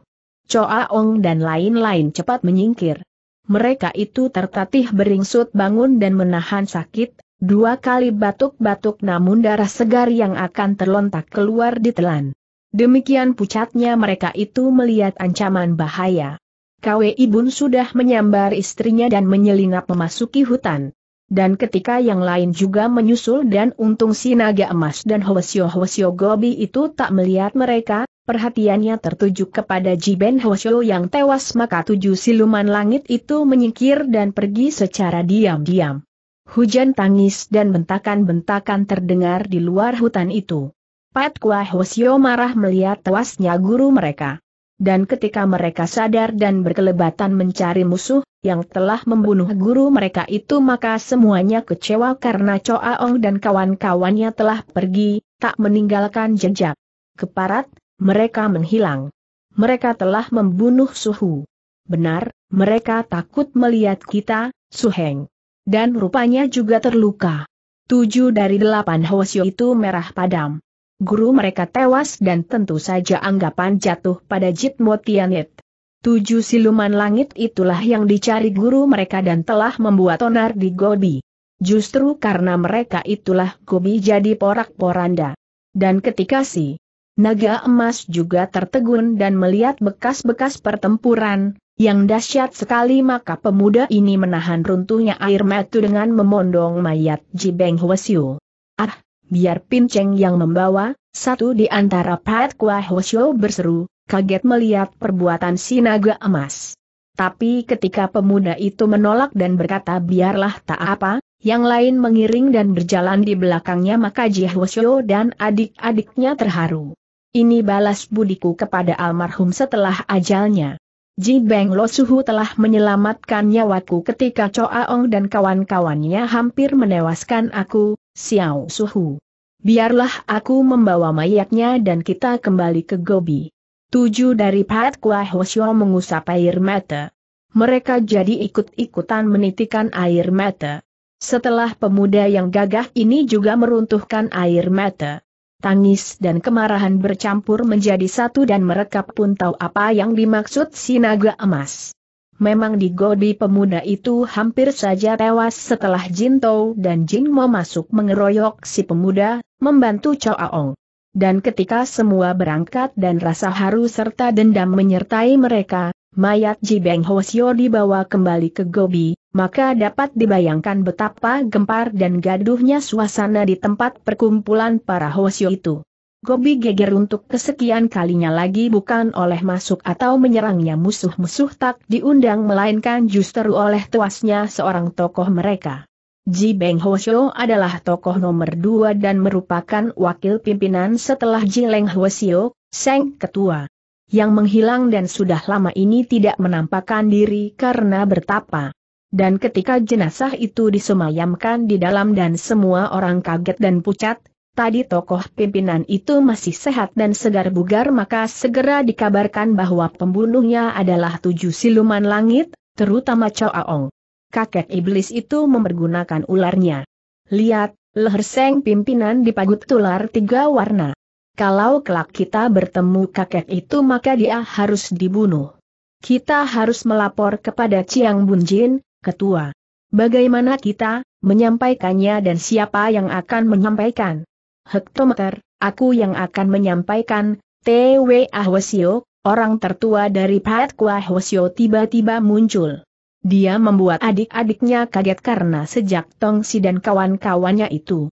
S1: Choa Ong dan lain-lain cepat menyingkir. Mereka itu tertatih beringsut bangun dan menahan sakit, dua kali batuk-batuk namun darah segar yang akan terlontak keluar ditelan. Demikian pucatnya mereka itu melihat ancaman bahaya. KW Ibun sudah menyambar istrinya dan menyelinap memasuki hutan. Dan ketika yang lain juga menyusul dan untung si naga emas dan Hwasyo Hwasyo Gobi itu tak melihat mereka, Perhatiannya tertuju kepada Jiben Hosho yang tewas maka tujuh siluman langit itu menyingkir dan pergi secara diam-diam. Hujan tangis dan bentakan-bentakan terdengar di luar hutan itu. Pat Kua Hosho marah melihat tewasnya guru mereka. Dan ketika mereka sadar dan berkelebatan mencari musuh, yang telah membunuh guru mereka itu maka semuanya kecewa karena Choa Ong dan kawan-kawannya telah pergi, tak meninggalkan jejak. Keparat, mereka menghilang. Mereka telah membunuh Suhu. Benar, mereka takut melihat kita, Suheng. Dan rupanya juga terluka. Tujuh dari delapan Hwasyo itu merah padam. Guru mereka tewas dan tentu saja anggapan jatuh pada Jitmo Tianit. Tujuh siluman langit itulah yang dicari guru mereka dan telah membuat onar di Gobi. Justru karena mereka itulah Gobi jadi porak-poranda. Dan ketika si Naga emas juga tertegun dan melihat bekas-bekas pertempuran, yang dahsyat sekali maka pemuda ini menahan runtuhnya air mata dengan memondong mayat Jibeng Hwasyu. Ah, biar Pinceng yang membawa, satu di antara Pat Kwa Hwasyu berseru, kaget melihat perbuatan si naga emas. Tapi ketika pemuda itu menolak dan berkata biarlah tak apa, yang lain mengiring dan berjalan di belakangnya maka Ji Jihwasyo dan adik-adiknya terharu. Ini balas budiku kepada almarhum setelah ajalnya. Ji Beng Lo Suhu telah menyelamatkan nyawaku ketika Choa Ong dan kawan-kawannya hampir menewaskan aku, Xiao Suhu. Biarlah aku membawa mayatnya dan kita kembali ke Gobi. Tujuh dari Pat Kua Hoshio mengusap air mata. Mereka jadi ikut-ikutan menitikan air mata. Setelah pemuda yang gagah ini juga meruntuhkan air mata tangis dan kemarahan bercampur menjadi satu dan mereka pun tahu apa yang dimaksud si naga emas. Memang di Godi pemuda itu hampir saja tewas setelah Jin Tou dan Jin Mo masuk mengeroyok si pemuda, membantu Aong. Dan ketika semua berangkat dan rasa haru serta dendam menyertai mereka, mayat Ji Ho Sio dibawa kembali ke Gobi, maka dapat dibayangkan betapa gempar dan gaduhnya suasana di tempat perkumpulan para Hosyo itu. Gobi geger untuk kesekian kalinya lagi bukan oleh masuk atau menyerangnya musuh-musuh tak diundang melainkan justru oleh tuasnya seorang tokoh mereka. Ji Beng Hoshio adalah tokoh nomor dua dan merupakan wakil pimpinan setelah Ji Leng Hoshio, Seng Ketua yang menghilang dan sudah lama ini tidak menampakkan diri karena bertapa dan ketika jenazah itu disemayamkan di dalam dan semua orang kaget dan pucat, tadi tokoh pimpinan itu masih sehat dan segar bugar maka segera dikabarkan bahwa pembunuhnya adalah tujuh siluman langit, terutama Aong. Kakek iblis itu mempergunakan ularnya. Lihat, leher seng pimpinan dipagut tular tiga warna. Kalau kelak kita bertemu kakek itu maka dia harus dibunuh. Kita harus melapor kepada Chiang Bunjin, Ketua. Bagaimana kita, menyampaikannya dan siapa yang akan menyampaikan? Hektometer, aku yang akan menyampaikan, T.W. Ahwasio, orang tertua dari Kua Ahwasio tiba-tiba muncul. Dia membuat adik-adiknya kaget karena sejak Tongsi dan kawan-kawannya itu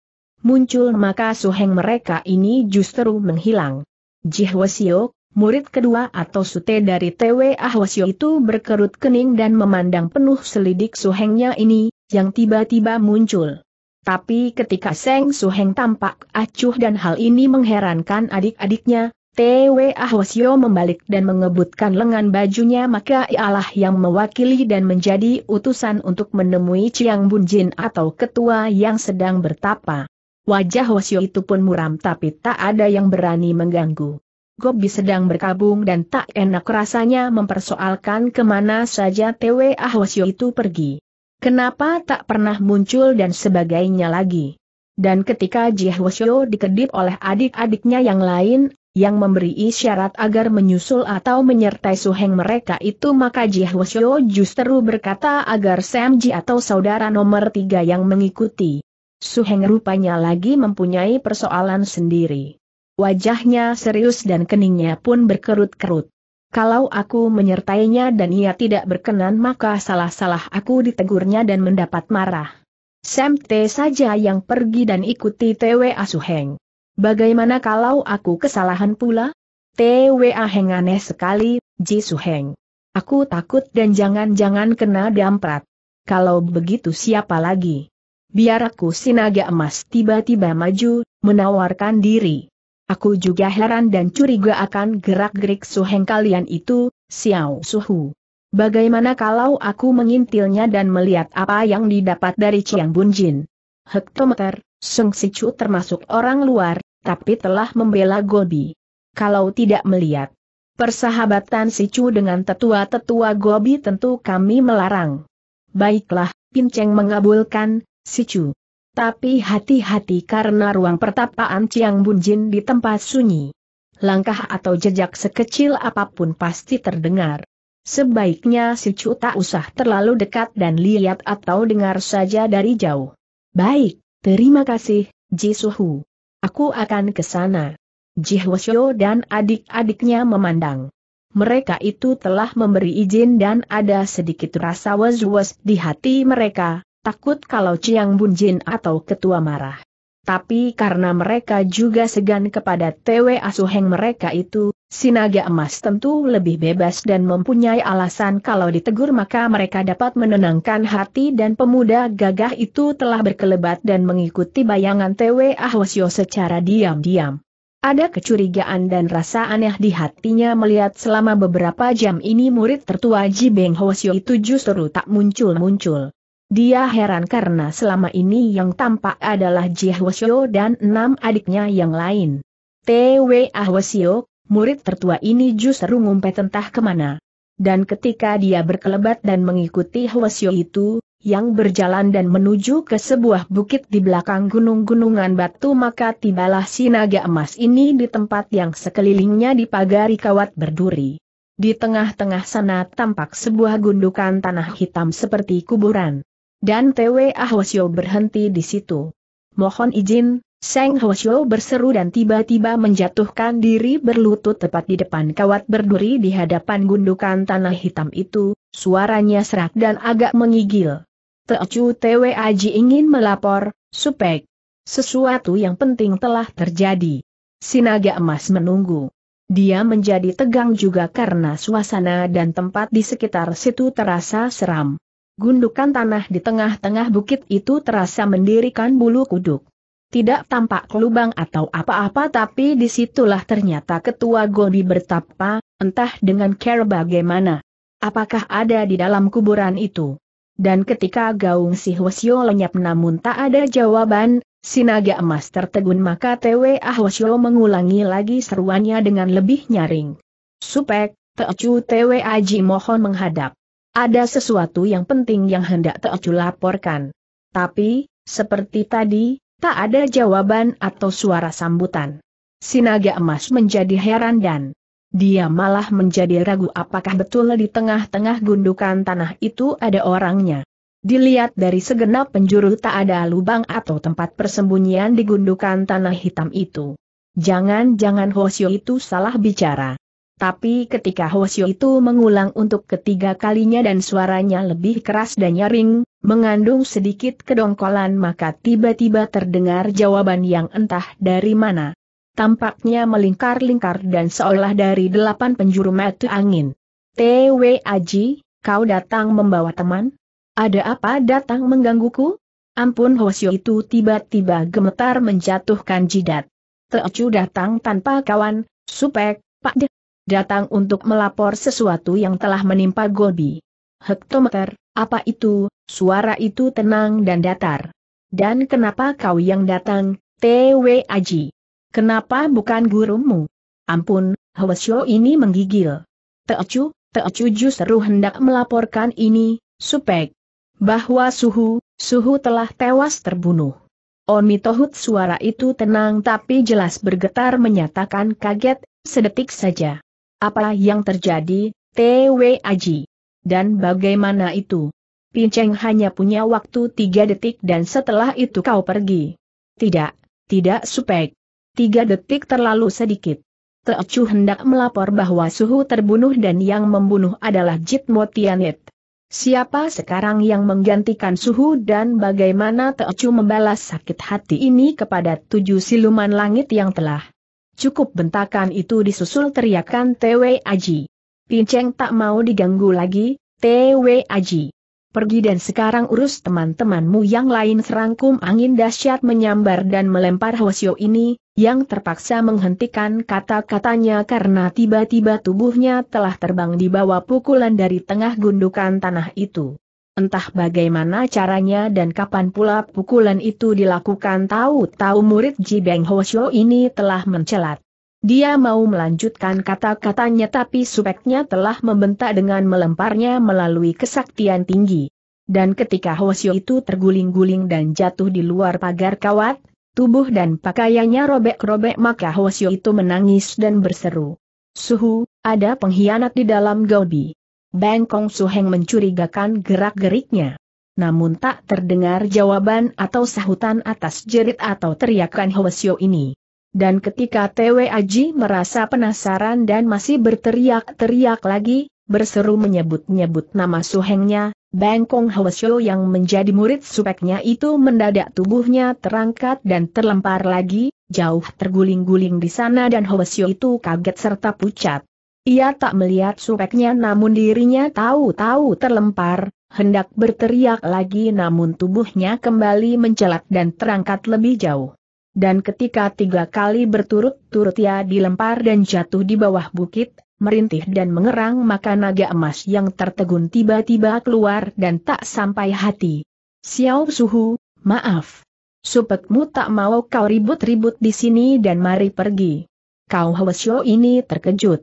S1: muncul maka suheng mereka ini justru menghilang. Jihwasiok, Murid kedua atau sute dari TW Ahwasyo itu berkerut kening dan memandang penuh selidik suhengnya ini, yang tiba-tiba muncul. Tapi ketika Seng Suheng tampak acuh dan hal ini mengherankan adik-adiknya, TW Ahwasyo membalik dan mengebutkan lengan bajunya maka ialah yang mewakili dan menjadi utusan untuk menemui Chiang Bunjin atau ketua yang sedang bertapa. Wajah Hwasyo itu pun muram tapi tak ada yang berani mengganggu. Gobi sedang berkabung dan tak enak rasanya mempersoalkan kemana saja TW Ahwasyo itu pergi. Kenapa tak pernah muncul dan sebagainya lagi. Dan ketika Jihwasyo dikedip oleh adik-adiknya yang lain, yang memberi isyarat agar menyusul atau menyertai suheng mereka itu maka Jihwasyo justru berkata agar Samji atau saudara nomor tiga yang mengikuti. Suheng rupanya lagi mempunyai persoalan sendiri. Wajahnya serius dan keningnya pun berkerut-kerut. Kalau aku menyertainya dan ia tidak berkenan maka salah-salah aku ditegurnya dan mendapat marah. Semte saja yang pergi dan ikuti TW Asuheng. Bagaimana kalau aku kesalahan pula? TW Aheng aneh sekali, Ji Suheng. Aku takut dan jangan-jangan kena damprat. Kalau begitu siapa lagi? Biar aku sinaga emas tiba-tiba maju, menawarkan diri. Aku juga heran dan curiga akan gerak-gerik suheng kalian itu, Xiao Suhu. Bagaimana kalau aku mengintilnya dan melihat apa yang didapat dari Chiang Bunjin? Hektometer, Sung Sichu termasuk orang luar, tapi telah membela Gobi. Kalau tidak melihat persahabatan Si Sichu dengan tetua-tetua Gobi tentu kami melarang. Baiklah, Pinceng mengabulkan, Si Sichu. Tapi hati-hati karena ruang pertapaan Ciang Bunjin di tempat sunyi. Langkah atau jejak sekecil apapun pasti terdengar. Sebaiknya si Cu tak usah terlalu dekat dan lihat atau dengar saja dari jauh. Baik, terima kasih, Ji Suhu. Aku akan ke sana. Ji Hwasyo dan adik-adiknya memandang. Mereka itu telah memberi izin dan ada sedikit rasa was-was di hati mereka, takut kalau Chiang Bunjin atau ketua marah. Tapi karena mereka juga segan kepada TW Asuheng mereka itu, Sinaga Emas tentu lebih bebas dan mempunyai alasan kalau ditegur maka mereka dapat menenangkan hati dan pemuda gagah itu telah berkelebat dan mengikuti bayangan TW Ahwasyo secara diam-diam. Ada kecurigaan dan rasa aneh di hatinya melihat selama beberapa jam ini murid tertua Ji Beng Hwasyo itu justru tak muncul-muncul. Dia heran karena selama ini yang tampak adalah Ji Hwasyo dan enam adiknya yang lain. T.W. Ahwasyo, murid tertua ini justru ngumpet entah kemana. Dan ketika dia berkelebat dan mengikuti Hwasyo itu, yang berjalan dan menuju ke sebuah bukit di belakang gunung-gunungan batu maka tibalah si naga emas ini di tempat yang sekelilingnya dipagari kawat berduri. Di tengah-tengah sana tampak sebuah gundukan tanah hitam seperti kuburan. Dan TW Ahwasyo berhenti di situ. Mohon izin, Seng Hwasyo berseru dan tiba-tiba menjatuhkan diri berlutut tepat di depan kawat berduri di hadapan gundukan tanah hitam itu, suaranya serak dan agak mengigil. Teocu TW Aji ingin melapor, supek. Sesuatu yang penting telah terjadi. Sinaga emas menunggu. Dia menjadi tegang juga karena suasana dan tempat di sekitar situ terasa seram. Gundukan tanah di tengah-tengah bukit itu terasa mendirikan bulu kuduk. Tidak tampak lubang atau apa-apa tapi disitulah ternyata ketua Goni bertapa, entah dengan care bagaimana. Apakah ada di dalam kuburan itu? Dan ketika gaung si Hwasyo lenyap namun tak ada jawaban, si naga emas tertegun maka Ah Hwasyo mengulangi lagi seruannya dengan lebih nyaring. Supek, Teocu TW Aji mohon menghadap. Ada sesuatu yang penting yang hendak Teocu laporkan. Tapi, seperti tadi, tak ada jawaban atau suara sambutan. Sinaga emas menjadi heran dan dia malah menjadi ragu apakah betul di tengah-tengah gundukan tanah itu ada orangnya. Dilihat dari segenap penjuru tak ada lubang atau tempat persembunyian di gundukan tanah hitam itu. Jangan-jangan Hoshio itu salah bicara. Tapi ketika Hoshio itu mengulang untuk ketiga kalinya dan suaranya lebih keras dan nyaring, mengandung sedikit kedongkolan maka tiba-tiba terdengar jawaban yang entah dari mana. Tampaknya melingkar-lingkar dan seolah dari delapan penjuru mata angin. T.W. Aji, kau datang membawa teman? Ada apa datang menggangguku? Ampun Hoshio itu tiba-tiba gemetar menjatuhkan jidat. Teocu datang tanpa kawan, supek, Pak De, datang untuk melapor sesuatu yang telah menimpa Gobi. Hektometer, apa itu? Suara itu tenang dan datar. Dan kenapa kau yang datang, T.W. Aji? Kenapa bukan gurumu? Ampun, Hwesyo ini menggigil. Teocu, Teocu justru hendak melaporkan ini, Supek. Bahwa Suhu, Suhu telah tewas terbunuh. Omitohut suara itu tenang tapi jelas bergetar menyatakan kaget, sedetik saja. Apa yang terjadi, TW Aji? Dan bagaimana itu? Pinceng hanya punya waktu tiga detik dan setelah itu kau pergi. Tidak, tidak supek. Tiga detik terlalu sedikit. Teocu hendak melapor bahwa Suhu terbunuh dan yang membunuh adalah Jitmo Motianet. Siapa sekarang yang menggantikan Suhu dan bagaimana Teocu membalas sakit hati ini kepada tujuh siluman langit yang telah Cukup bentakan itu disusul teriakan TW Aji. Pinceng tak mau diganggu lagi, TW Aji. Pergi dan sekarang urus teman-temanmu yang lain serangkum angin dahsyat menyambar dan melempar Hwasyo ini, yang terpaksa menghentikan kata-katanya karena tiba-tiba tubuhnya telah terbang di bawah pukulan dari tengah gundukan tanah itu. Entah bagaimana caranya dan kapan pula pukulan itu dilakukan tahu-tahu murid Ji Beng Ho ini telah mencelat. Dia mau melanjutkan kata-katanya tapi subeknya telah membentak dengan melemparnya melalui kesaktian tinggi. Dan ketika Ho Shou itu terguling-guling dan jatuh di luar pagar kawat, tubuh dan pakaiannya robek-robek maka Ho Shou itu menangis dan berseru. Suhu, ada pengkhianat di dalam Gobi. Bang Kong Suheng mencurigakan gerak-geriknya. Namun tak terdengar jawaban atau sahutan atas jerit atau teriakan Hwasyo ini. Dan ketika Tewe Aji merasa penasaran dan masih berteriak-teriak lagi, berseru menyebut-nyebut nama Suhengnya, Bang Kong Hwasyo yang menjadi murid supeknya itu mendadak tubuhnya terangkat dan terlempar lagi, jauh terguling-guling di sana dan Hwasyo itu kaget serta pucat. Ia tak melihat supeknya namun dirinya tahu-tahu terlempar, hendak berteriak lagi namun tubuhnya kembali mencelat dan terangkat lebih jauh. Dan ketika tiga kali berturut-turut ia dilempar dan jatuh di bawah bukit, merintih dan mengerang maka naga emas yang tertegun tiba-tiba keluar dan tak sampai hati. Xiao Suhu, maaf. Supekmu tak mau kau ribut-ribut di sini dan mari pergi. Kau Hwasyo ini terkejut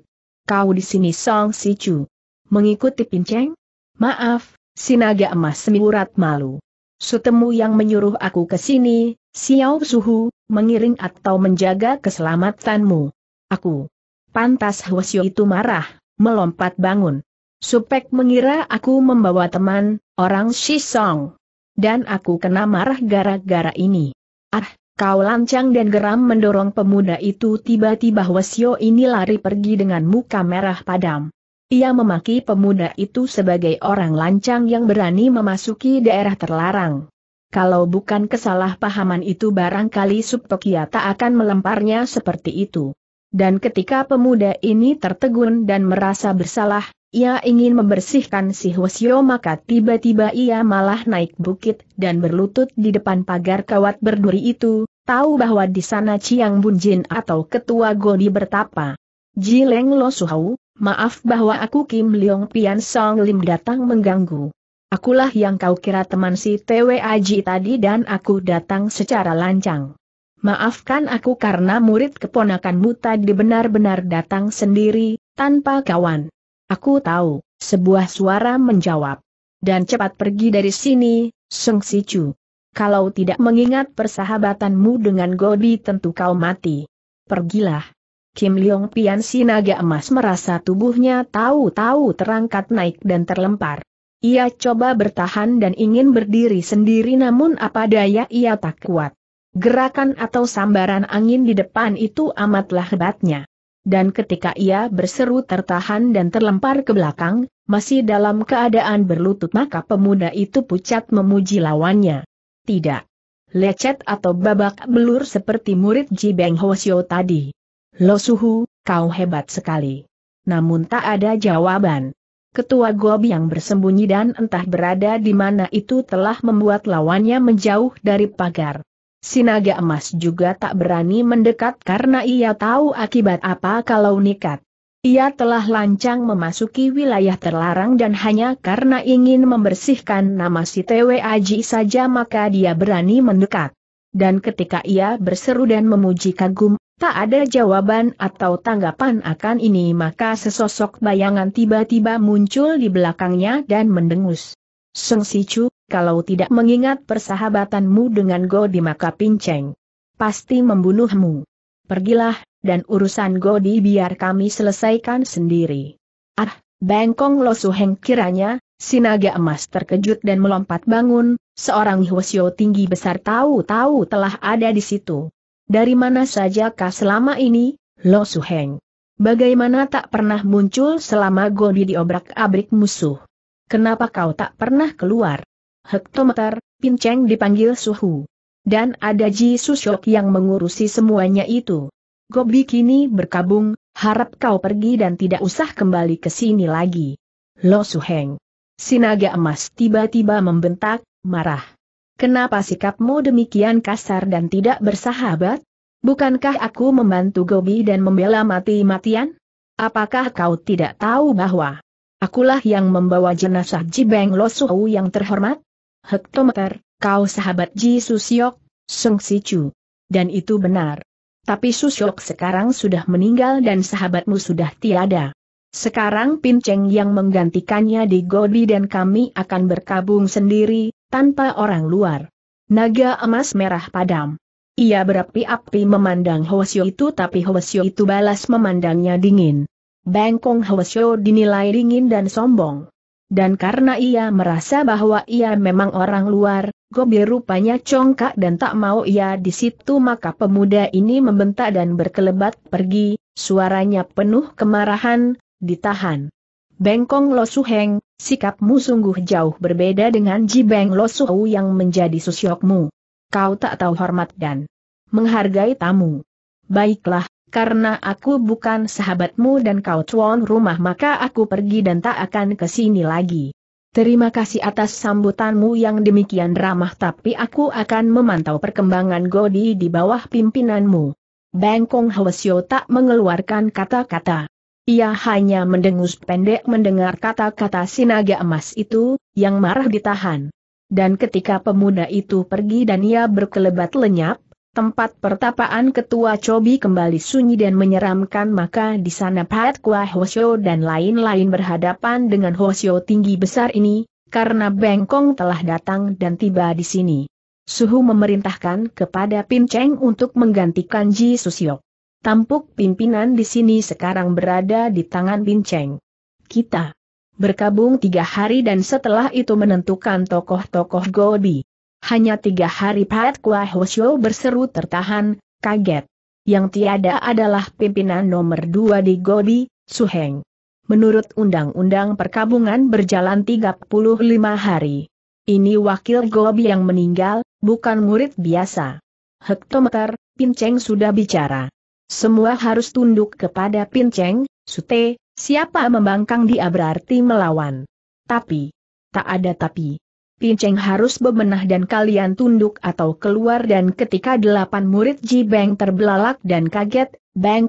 S1: kau di sini Song Si Chu. Mengikuti pinceng? Maaf, sinaga emas semiurat malu. Sutemu yang menyuruh aku ke sini, Xiao Suhu, mengiring atau menjaga keselamatanmu. Aku. Pantas Hwasyo itu marah, melompat bangun. Supek mengira aku membawa teman, orang Shisong. Dan aku kena marah gara-gara ini. Ah, Kau lancang dan geram mendorong pemuda itu tiba-tiba Wasio ini lari pergi dengan muka merah padam. Ia memaki pemuda itu sebagai orang lancang yang berani memasuki daerah terlarang. Kalau bukan kesalahpahaman itu barangkali Subtokia tak akan melemparnya seperti itu. Dan ketika pemuda ini tertegun dan merasa bersalah, ia ingin membersihkan si Hwasyo maka tiba-tiba ia malah naik bukit dan berlutut di depan pagar kawat berduri itu, tahu bahwa di sana Chiang Bunjin atau ketua Goni bertapa. Jileng Lo Suhau, maaf bahwa aku Kim Leong Pian Song Lim datang mengganggu. Akulah yang kau kira teman si TWAJ tadi dan aku datang secara lancang. Maafkan aku karena murid keponakanmu tadi benar-benar datang sendiri, tanpa kawan. Aku tahu, sebuah suara menjawab. Dan cepat pergi dari sini, Seng Sichu. Kalau tidak mengingat persahabatanmu dengan Gobi tentu kau mati. Pergilah. Kim Leong Pian si naga emas merasa tubuhnya tahu-tahu terangkat naik dan terlempar. Ia coba bertahan dan ingin berdiri sendiri namun apa daya ia tak kuat. Gerakan atau sambaran angin di depan itu amatlah hebatnya dan ketika ia berseru tertahan dan terlempar ke belakang, masih dalam keadaan berlutut maka pemuda itu pucat memuji lawannya. Tidak. Lecet atau babak belur seperti murid Ji Beng Hwasyo tadi. Lo Suhu, kau hebat sekali. Namun tak ada jawaban. Ketua Gob yang bersembunyi dan entah berada di mana itu telah membuat lawannya menjauh dari pagar. Sinaga emas juga tak berani mendekat karena ia tahu akibat apa kalau nikat. Ia telah lancang memasuki wilayah terlarang dan hanya karena ingin membersihkan nama si Tewe Aji saja maka dia berani mendekat. Dan ketika ia berseru dan memuji kagum, tak ada jawaban atau tanggapan akan ini maka sesosok bayangan tiba-tiba muncul di belakangnya dan mendengus. Seng Sicu, kalau tidak mengingat persahabatanmu dengan Godi maka pinceng. Pasti membunuhmu. Pergilah, dan urusan Godi biar kami selesaikan sendiri. Ah, bengkong Lo Suheng kiranya, Sinaga emas terkejut dan melompat bangun, seorang Hwasyo tinggi besar tahu-tahu telah ada di situ. Dari mana saja kah selama ini, Lo Suheng? Bagaimana tak pernah muncul selama Godi diobrak-abrik musuh? Kenapa kau tak pernah keluar? hektometer, pinceng dipanggil suhu. Dan ada Ji Susyok yang mengurusi semuanya itu. Gobi kini berkabung, harap kau pergi dan tidak usah kembali ke sini lagi. Lo Suheng. Sinaga emas tiba-tiba membentak, marah. Kenapa sikapmu demikian kasar dan tidak bersahabat? Bukankah aku membantu Gobi dan membela mati-matian? Apakah kau tidak tahu bahwa akulah yang membawa jenazah Jibeng Losuhu yang terhormat? hektometer, kau sahabat Ji Susyok, Sung Si Chu. Dan itu benar. Tapi Susyok sekarang sudah meninggal dan sahabatmu sudah tiada. Sekarang Pinceng yang menggantikannya di Godi dan kami akan berkabung sendiri, tanpa orang luar. Naga emas merah padam. Ia berapi-api memandang Hwasyo itu tapi Hwasyo itu balas memandangnya dingin. Bengkong Hwasyo dinilai dingin dan sombong dan karena ia merasa bahwa ia memang orang luar, Gobi rupanya congkak dan tak mau ia di situ maka pemuda ini membentak dan berkelebat pergi, suaranya penuh kemarahan, ditahan. Bengkong Lo Heng, sikapmu sungguh jauh berbeda dengan Jibeng Lo Suhu yang menjadi susyokmu. Kau tak tahu hormat dan menghargai tamu. Baiklah, karena aku bukan sahabatmu dan kau tuan rumah maka aku pergi dan tak akan ke sini lagi. Terima kasih atas sambutanmu yang demikian ramah tapi aku akan memantau perkembangan Godi di bawah pimpinanmu. Bengkong Hwasyo tak mengeluarkan kata-kata. Ia hanya mendengus pendek mendengar kata-kata sinaga emas itu, yang marah ditahan. Dan ketika pemuda itu pergi dan ia berkelebat lenyap, Tempat pertapaan ketua Cobi kembali sunyi dan menyeramkan maka di sana Pat Kua Hosyo dan lain-lain berhadapan dengan Hosyo tinggi besar ini, karena Bengkong telah datang dan tiba di sini. Suhu memerintahkan kepada Pin Cheng untuk menggantikan Ji Susiok. Tampuk pimpinan di sini sekarang berada di tangan Pin Cheng. Kita berkabung tiga hari dan setelah itu menentukan tokoh-tokoh Gobi. Hanya tiga hari Pat Kua Hoshio berseru tertahan, kaget. Yang tiada adalah pimpinan nomor dua di Gobi, Suheng. Menurut Undang-Undang Perkabungan berjalan 35 hari. Ini wakil Gobi yang meninggal, bukan murid biasa. Hektometer, Pinceng sudah bicara. Semua harus tunduk kepada Pinceng, Sute, siapa membangkang dia berarti melawan. Tapi, tak ada tapi. Pinceng harus bebenah dan kalian tunduk atau keluar dan ketika delapan murid Ji Beng terbelalak dan kaget,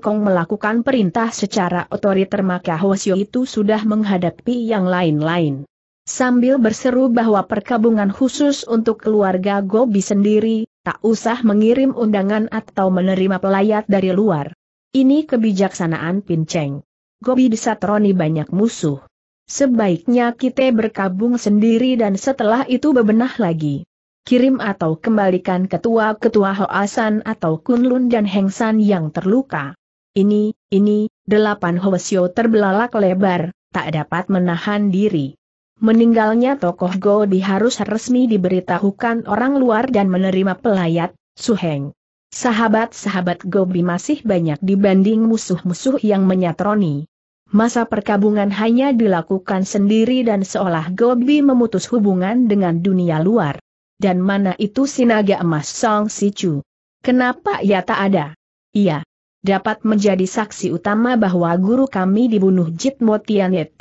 S1: Kong melakukan perintah secara otoriter maka Hosio itu sudah menghadapi yang lain-lain. Sambil berseru bahwa perkabungan khusus untuk keluarga Gobi sendiri, tak usah mengirim undangan atau menerima pelayat dari luar. Ini kebijaksanaan Pinceng. Gobi disatroni banyak musuh. Sebaiknya kita berkabung sendiri dan setelah itu bebenah lagi. Kirim atau kembalikan ketua-ketua Hoasan atau Kunlun dan Hengsan yang terluka. Ini, ini, delapan Hoasio terbelalak lebar, tak dapat menahan diri. Meninggalnya tokoh Go harus resmi diberitahukan orang luar dan menerima pelayat, Suheng. Sahabat-sahabat Gobi masih banyak dibanding musuh-musuh yang menyatroni masa perkabungan hanya dilakukan sendiri dan seolah Gobi memutus hubungan dengan dunia luar. Dan mana itu sinaga emas Song Sichu? Kenapa ia tak ada? Iya. Dapat menjadi saksi utama bahwa guru kami dibunuh Jit Motianet.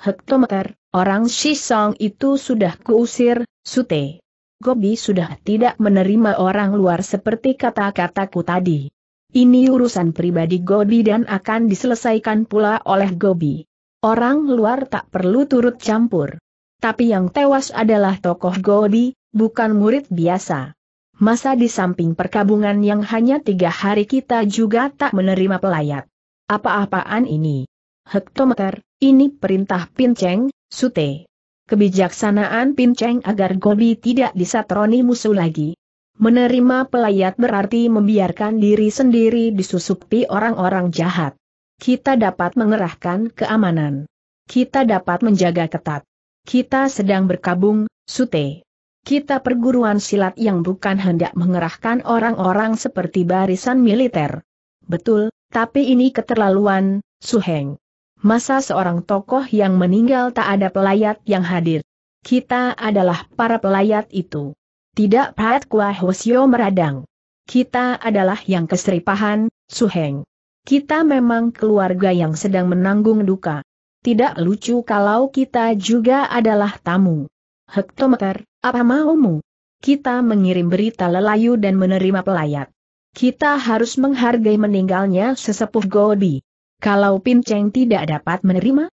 S1: Hektometer, orang Song itu sudah kuusir, Sute. Gobi sudah tidak menerima orang luar seperti kata-kataku tadi. Ini urusan pribadi Gobi dan akan diselesaikan pula oleh Gobi. Orang luar tak perlu turut campur. Tapi yang tewas adalah tokoh Gobi, bukan murid biasa. Masa di samping perkabungan yang hanya tiga hari kita juga tak menerima pelayat. Apa-apaan ini? Hektometer, ini perintah Pinceng, Sute. Kebijaksanaan Pinceng agar Gobi tidak disatroni musuh lagi, Menerima pelayat berarti membiarkan diri sendiri disusupi orang-orang jahat. Kita dapat mengerahkan keamanan. Kita dapat menjaga ketat. Kita sedang berkabung, sute. Kita perguruan silat yang bukan hendak mengerahkan orang-orang seperti barisan militer. Betul, tapi ini keterlaluan, Suheng. Masa seorang tokoh yang meninggal tak ada pelayat yang hadir. Kita adalah para pelayat itu. Tidak Pat Kua Hosio meradang. Kita adalah yang keseripahan, Suheng. Kita memang keluarga yang sedang menanggung duka. Tidak lucu kalau kita juga adalah tamu. Hektometer, apa maumu? Kita mengirim berita lelayu dan menerima pelayat. Kita harus menghargai meninggalnya sesepuh Gobi. Kalau Pinceng tidak dapat menerima,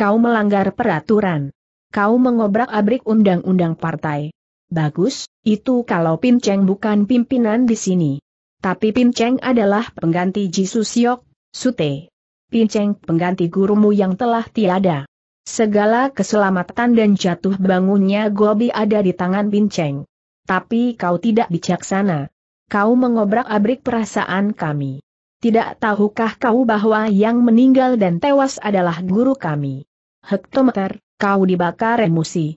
S1: kau melanggar peraturan. Kau mengobrak-abrik undang-undang partai. Bagus, itu kalau Pin Cheng bukan pimpinan di sini. Tapi Pin Cheng adalah pengganti Ji Siok, Sute. Pin Cheng pengganti gurumu yang telah tiada. Segala keselamatan dan jatuh bangunnya Gobi ada di tangan Pin Cheng. Tapi kau tidak bijaksana. Kau mengobrak-abrik perasaan kami. Tidak tahukah kau bahwa yang meninggal dan tewas adalah guru kami? Hektometer, kau dibakar emosi,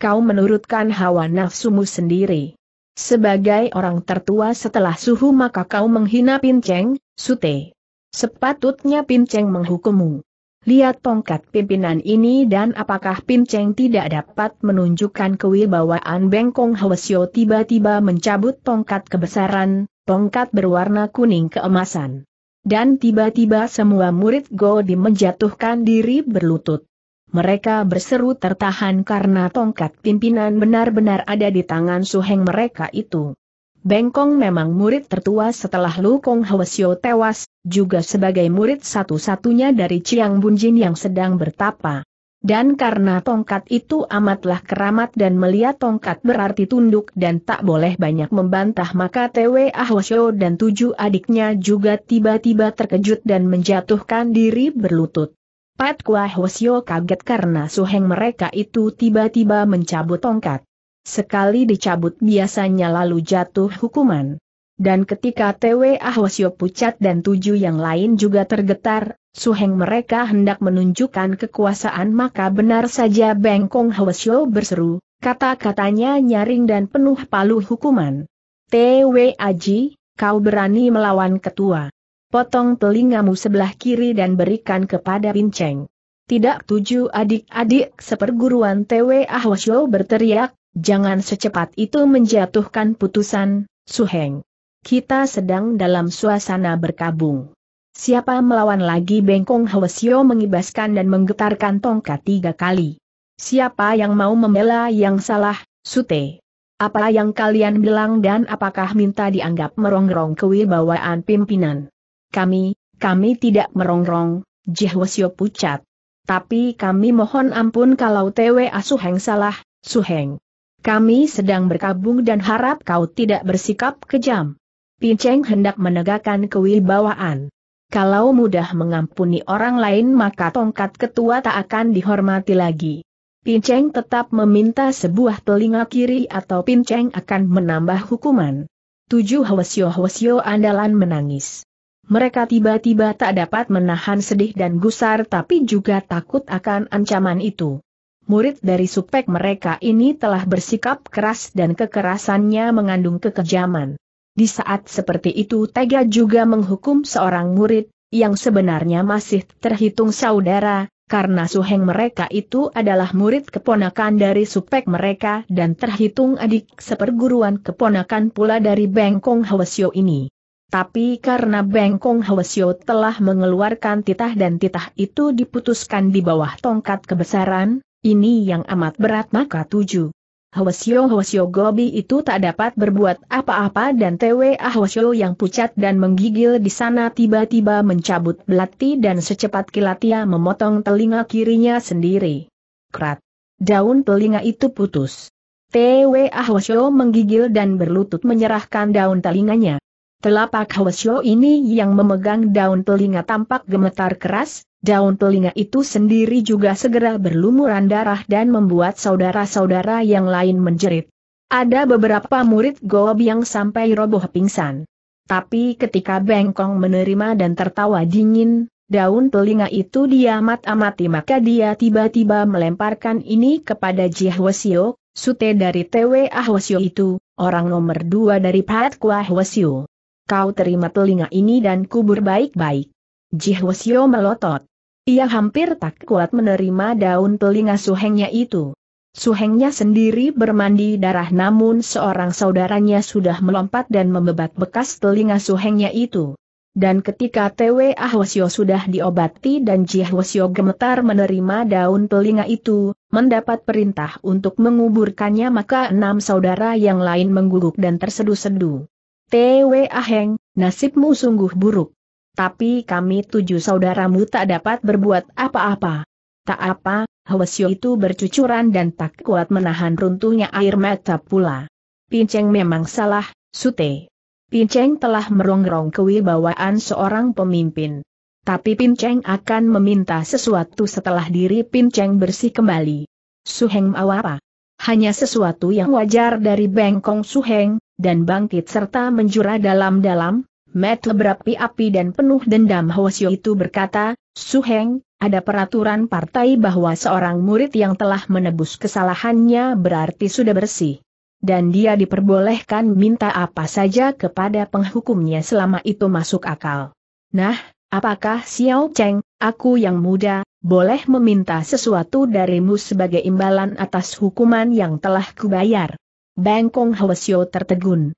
S1: kau menurutkan hawa nafsumu sendiri. Sebagai orang tertua setelah suhu maka kau menghina Pinceng, Sute. Sepatutnya Pinceng menghukummu. Lihat tongkat pimpinan ini dan apakah Pinceng tidak dapat menunjukkan kewibawaan Bengkong Hwasyo tiba-tiba mencabut tongkat kebesaran, tongkat berwarna kuning keemasan. Dan tiba-tiba semua murid Go di menjatuhkan diri berlutut. Mereka berseru tertahan karena tongkat pimpinan benar-benar ada di tangan suheng mereka itu. Bengkong memang murid tertua setelah Lu Kong Hwasyo tewas, juga sebagai murid satu-satunya dari Chiang Bunjin yang sedang bertapa. Dan karena tongkat itu amatlah keramat dan melihat tongkat berarti tunduk dan tak boleh banyak membantah maka Tewe Ahwasyo dan tujuh adiknya juga tiba-tiba terkejut dan menjatuhkan diri berlutut. Pat Kua Hosio kaget karena suheng mereka itu tiba-tiba mencabut tongkat. Sekali dicabut biasanya lalu jatuh hukuman. Dan ketika TW Ahwasyo Pucat dan tujuh yang lain juga tergetar, suheng mereka hendak menunjukkan kekuasaan maka benar saja Bengkong Hwasyo berseru, kata-katanya nyaring dan penuh palu hukuman. TW Aji, kau berani melawan ketua potong telingamu sebelah kiri dan berikan kepada Pinceng. Tidak tujuh adik-adik seperguruan TW Ahwasyo berteriak, jangan secepat itu menjatuhkan putusan, Suheng. Kita sedang dalam suasana berkabung. Siapa melawan lagi Bengkong Hwasyo mengibaskan dan menggetarkan tongkat tiga kali. Siapa yang mau membela yang salah, Sute? Apa yang kalian bilang dan apakah minta dianggap merongrong kewibawaan pimpinan? Kami, kami tidak merongrong, Jehwasyo pucat. Tapi kami mohon ampun kalau TWA Suheng salah, Suheng. Kami sedang berkabung dan harap kau tidak bersikap kejam. Pinceng hendak menegakkan kewibawaan. Kalau mudah mengampuni orang lain maka tongkat ketua tak akan dihormati lagi. Pinceng tetap meminta sebuah telinga kiri atau Pinceng akan menambah hukuman. Tujuh Hwasyo Hwasyo andalan menangis mereka tiba-tiba tak dapat menahan sedih dan gusar tapi juga takut akan ancaman itu. Murid dari supek mereka ini telah bersikap keras dan kekerasannya mengandung kekejaman. Di saat seperti itu tega juga menghukum seorang murid, yang sebenarnya masih terhitung saudara, karena suheng mereka itu adalah murid keponakan dari supek mereka dan terhitung adik seperguruan keponakan pula dari Bengkong Hwasyo ini tapi karena Bengkong Hwasyo telah mengeluarkan titah dan titah itu diputuskan di bawah tongkat kebesaran, ini yang amat berat maka tujuh. Hwasyo Hwasyo Gobi itu tak dapat berbuat apa-apa dan TW Hwasyo yang pucat dan menggigil di sana tiba-tiba mencabut belati dan secepat kilat ia memotong telinga kirinya sendiri. Krat. Daun telinga itu putus. TW Hwasyo menggigil dan berlutut menyerahkan daun telinganya. Telapak Hwasyo ini yang memegang daun telinga tampak gemetar keras, daun telinga itu sendiri juga segera berlumuran darah dan membuat saudara-saudara yang lain menjerit. Ada beberapa murid Goob yang sampai roboh pingsan. Tapi ketika Bengkong menerima dan tertawa dingin, daun telinga itu diamat-amati maka dia tiba-tiba melemparkan ini kepada Jihwasyo, sute dari TW Ahwasyo itu, orang nomor dua dari Pat Kwahwasyo kau terima telinga ini dan kubur baik-baik. Ji Jihwasyo melotot. Ia hampir tak kuat menerima daun telinga suhengnya itu. Suhengnya sendiri bermandi darah namun seorang saudaranya sudah melompat dan membebat bekas telinga suhengnya itu. Dan ketika TW Ahwasyo sudah diobati dan Ji Jihwasyo gemetar menerima daun telinga itu, mendapat perintah untuk menguburkannya maka enam saudara yang lain mengguguk dan terseduh sedu TW Aheng, nasibmu sungguh buruk. Tapi kami tujuh saudaramu tak dapat berbuat apa-apa. Tak apa, Hwesyo itu bercucuran dan tak kuat menahan runtuhnya air mata pula. Pinceng memang salah, Sute. Pinceng telah merongrong kewibawaan seorang pemimpin. Tapi Pinceng akan meminta sesuatu setelah diri Pinceng bersih kembali. Suheng mau apa? Hanya sesuatu yang wajar dari Bengkong Suheng, dan bangkit serta menjura dalam-dalam, met berapi-api dan penuh dendam Hosio itu berkata, Suheng, ada peraturan partai bahwa seorang murid yang telah menebus kesalahannya berarti sudah bersih. Dan dia diperbolehkan minta apa saja kepada penghukumnya selama itu masuk akal. Nah, apakah Xiao Cheng, aku yang muda, boleh meminta sesuatu darimu sebagai imbalan atas hukuman yang telah kubayar? Bengkong Hwasyo tertegun.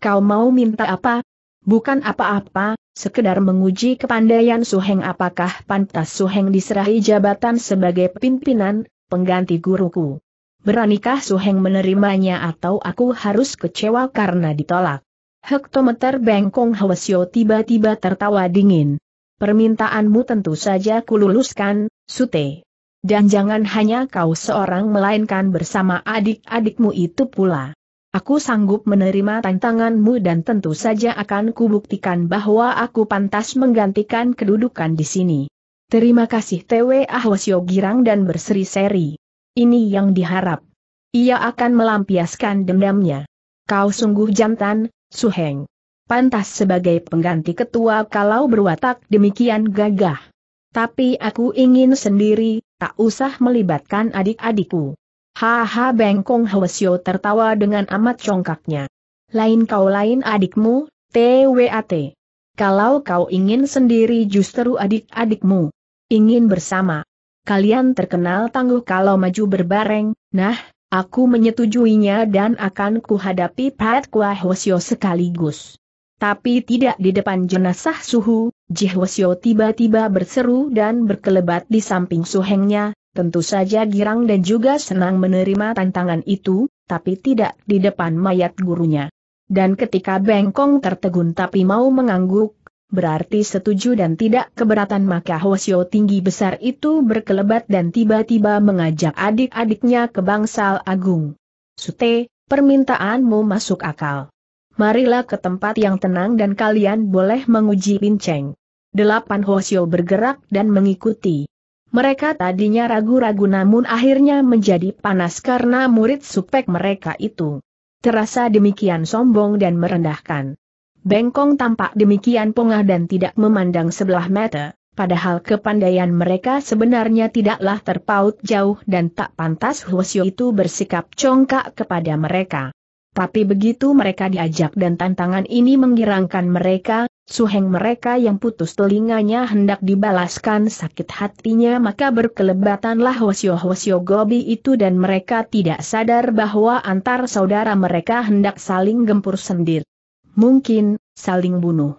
S1: Kau mau minta apa? Bukan apa-apa, sekedar menguji kepandaian Suheng apakah pantas Suheng diserahi jabatan sebagai pimpinan, pengganti guruku. Beranikah Suheng menerimanya atau aku harus kecewa karena ditolak? Hektometer Bengkong Hwasyo tiba-tiba tertawa dingin. Permintaanmu tentu saja kululuskan, Sute. Dan jangan hanya kau seorang melainkan bersama adik-adikmu itu pula. Aku sanggup menerima tantanganmu dan tentu saja akan kubuktikan bahwa aku pantas menggantikan kedudukan di sini. Terima kasih TW Ahwasyo Girang dan berseri-seri. Ini yang diharap. Ia akan melampiaskan dendamnya. Kau sungguh jantan, Suheng. Pantas sebagai pengganti ketua kalau berwatak demikian gagah. Tapi aku ingin sendiri, tak usah melibatkan adik-adikku. Haha Bengkong Hwasyo tertawa dengan amat congkaknya. Lain kau lain adikmu, TWAT. Kalau kau ingin sendiri justru adik-adikmu. Ingin bersama. Kalian terkenal tangguh kalau maju berbareng, nah, aku menyetujuinya dan akan kuhadapi Pat Kwa Hwasyo sekaligus. Tapi tidak di depan jenazah suhu, Jihwasyo tiba-tiba berseru dan berkelebat di samping suhengnya, tentu saja girang dan juga senang menerima tantangan itu, tapi tidak di depan mayat gurunya. Dan ketika Bengkong tertegun tapi mau mengangguk, berarti setuju dan tidak keberatan maka Hwasyo tinggi besar itu berkelebat dan tiba-tiba mengajak adik-adiknya ke bangsal agung. Sute, permintaanmu masuk akal marilah ke tempat yang tenang dan kalian boleh menguji pinceng. Delapan Hosio bergerak dan mengikuti. Mereka tadinya ragu-ragu namun akhirnya menjadi panas karena murid supek mereka itu. Terasa demikian sombong dan merendahkan. Bengkong tampak demikian pongah dan tidak memandang sebelah mata, padahal kepandaian mereka sebenarnya tidaklah terpaut jauh dan tak pantas Hwasyo itu bersikap congkak kepada mereka. Tapi begitu mereka diajak dan tantangan ini menggirangkan mereka, suheng mereka yang putus telinganya hendak dibalaskan sakit hatinya maka berkelebatanlah wasyo-wasyo gobi itu dan mereka tidak sadar bahwa antar saudara mereka hendak saling gempur sendir. Mungkin, saling bunuh.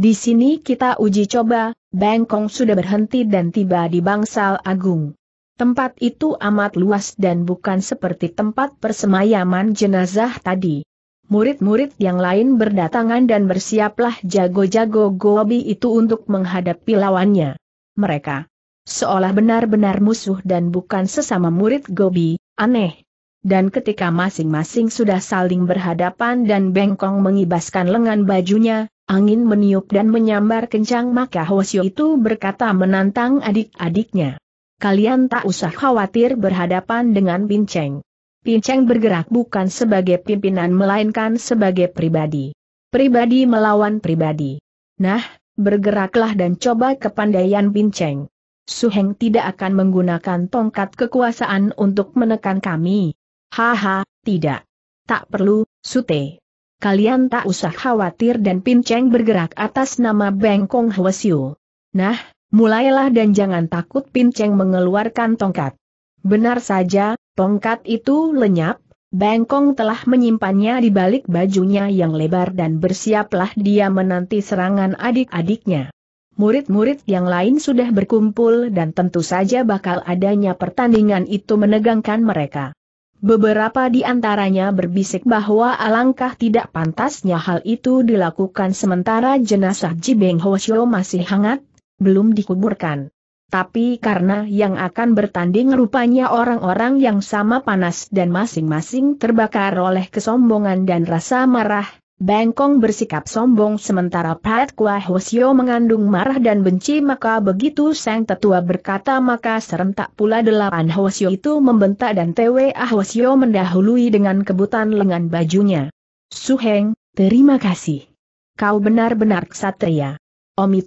S1: Di sini kita uji coba, Bengkong sudah berhenti dan tiba di bangsal agung. Tempat itu amat luas dan bukan seperti tempat persemayaman jenazah tadi. Murid-murid yang lain berdatangan dan bersiaplah jago-jago Gobi itu untuk menghadapi lawannya. Mereka seolah benar-benar musuh dan bukan sesama murid Gobi, aneh. Dan ketika masing-masing sudah saling berhadapan dan bengkong mengibaskan lengan bajunya, angin meniup dan menyambar kencang maka Hosyo itu berkata menantang adik-adiknya kalian tak usah khawatir berhadapan dengan Pinceng. Pinceng bergerak bukan sebagai pimpinan melainkan sebagai pribadi. Pribadi melawan pribadi. Nah, bergeraklah dan coba kepandaian Pinceng. Suheng tidak akan menggunakan tongkat kekuasaan untuk menekan kami. Haha, tidak. Tak perlu, Sute. Kalian tak usah khawatir dan Pinceng bergerak atas nama Bengkong Hwasyu. Nah, Mulailah dan jangan takut Pinceng mengeluarkan tongkat. Benar saja, tongkat itu lenyap, Bengkong telah menyimpannya di balik bajunya yang lebar dan bersiaplah dia menanti serangan adik-adiknya. Murid-murid yang lain sudah berkumpul dan tentu saja bakal adanya pertandingan itu menegangkan mereka. Beberapa di antaranya berbisik bahwa alangkah tidak pantasnya hal itu dilakukan sementara jenazah Ji Beng Ho Shio masih hangat, belum dikuburkan. Tapi karena yang akan bertanding rupanya orang-orang yang sama panas dan masing-masing terbakar oleh kesombongan dan rasa marah, Bengkong bersikap sombong sementara Pat Kua mengandung marah dan benci maka begitu sang tetua berkata maka serentak pula delapan Hosio itu membentak dan TWA Hosio mendahului dengan kebutan lengan bajunya. Suheng, terima kasih. Kau benar-benar ksatria. Omi